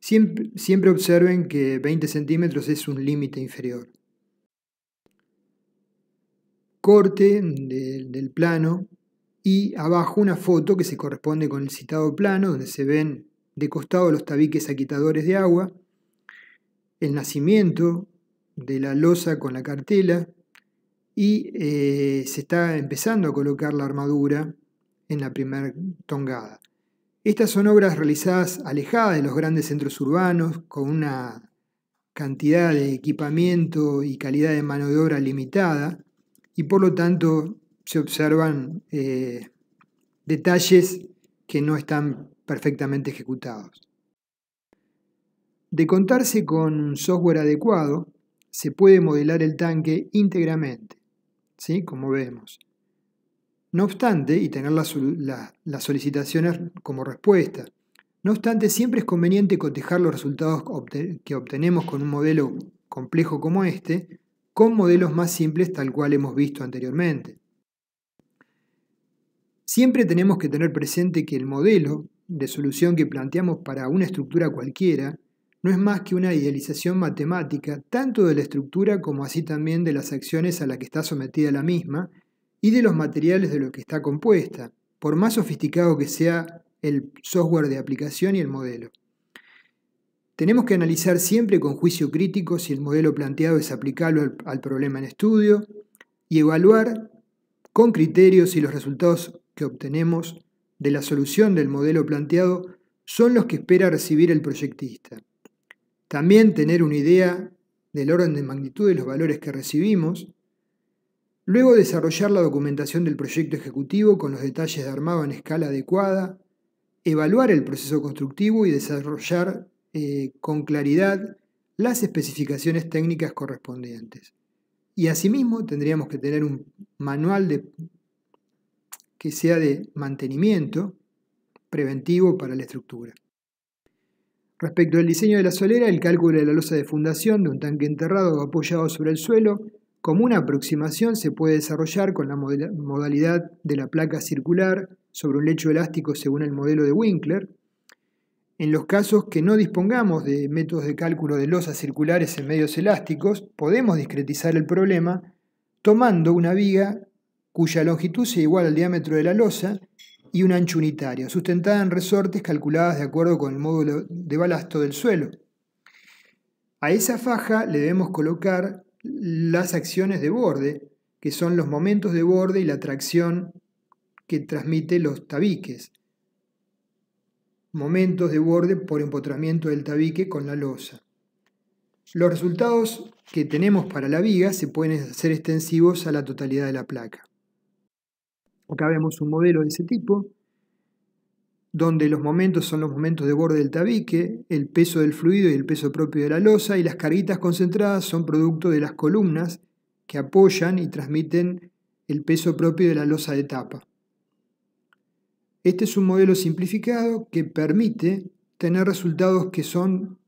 Siempre, observen que 20 centímetros es un límite inferior. Corte del plano y abajo una foto que se corresponde con el citado plano, donde se ven de costado los tabiques aquitadores de agua, el nacimiento de la losa con la cartela y eh, se está empezando a colocar la armadura en la primera tongada. Estas son obras realizadas alejadas de los grandes centros urbanos, con una cantidad de equipamiento y calidad de mano de obra limitada, y por lo tanto se observan eh, detalles que no están perfectamente ejecutados. De contarse con un software adecuado, se puede modelar el tanque íntegramente, ¿sí? como vemos. No obstante, y tener las, las solicitaciones como respuesta, no obstante, siempre es conveniente cotejar los resultados que obtenemos con un modelo complejo como este con modelos más simples tal cual hemos visto anteriormente. Siempre tenemos que tener presente que el modelo de solución que planteamos para una estructura cualquiera no es más que una idealización matemática tanto de la estructura como así también de las acciones a las que está sometida la misma y de los materiales de lo que está compuesta, por más sofisticado que sea el software de aplicación y el modelo. Tenemos que analizar siempre con juicio crítico si el modelo planteado es aplicable al, problema en estudio y evaluar con criterios si los resultados que obtenemos de la solución del modelo planteado son los que espera recibir el proyectista también tener una idea del orden de magnitud de los valores que recibimos, luego desarrollar la documentación del proyecto ejecutivo con los detalles de armado en escala adecuada, evaluar el proceso constructivo y desarrollar eh, con claridad las especificaciones técnicas correspondientes. Y asimismo tendríamos que tener un manual de, que sea de mantenimiento preventivo para la estructura. Respecto al diseño de la solera, el cálculo de la losa de fundación de un tanque enterrado apoyado sobre el suelo, como una aproximación, se puede desarrollar con la modalidad de la placa circular sobre un lecho elástico según el modelo de Winkler. En los casos que no dispongamos de métodos de cálculo de losas circulares en medios elásticos, podemos discretizar el problema tomando una viga cuya longitud sea igual al diámetro de la losa y un ancho unitario, sustentada en resortes calculadas de acuerdo con el módulo de balasto del suelo. A esa faja le debemos colocar las acciones de borde, que son los momentos de borde y la tracción que transmite los tabiques. Momentos de borde por empotramiento del tabique con la losa. Los resultados que tenemos para la viga se pueden hacer extensivos a la totalidad de la placa. Acá vemos un modelo de ese tipo, donde los momentos son los momentos de borde del tabique, el peso del fluido y el peso propio de la losa, y las carguitas concentradas son producto de las columnas que apoyan y transmiten el peso propio de la losa de tapa. Este es un modelo simplificado que permite tener resultados que son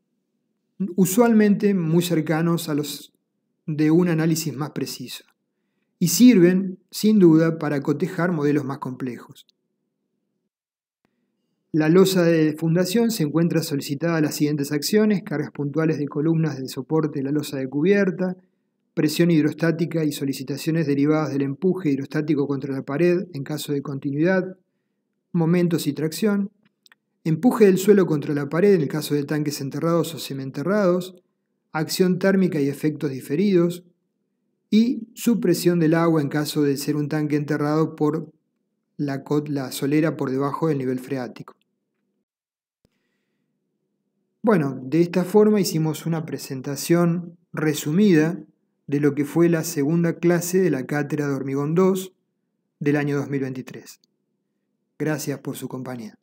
usualmente muy cercanos a los de un análisis más preciso y sirven, sin duda, para cotejar modelos más complejos. La losa de fundación se encuentra solicitada a las siguientes acciones, cargas puntuales de columnas de soporte de la losa de cubierta, presión hidrostática y solicitaciones derivadas del empuje hidrostático contra la pared en caso de continuidad, momentos y tracción, empuje del suelo contra la pared en el caso de tanques enterrados o semienterrados, acción térmica y efectos diferidos, y supresión del agua en caso de ser un tanque enterrado por la, la solera por debajo del nivel freático. Bueno, de esta forma hicimos una presentación resumida de lo que fue la segunda clase de la Cátedra de Hormigón 2 del año 2023. Gracias por su compañía.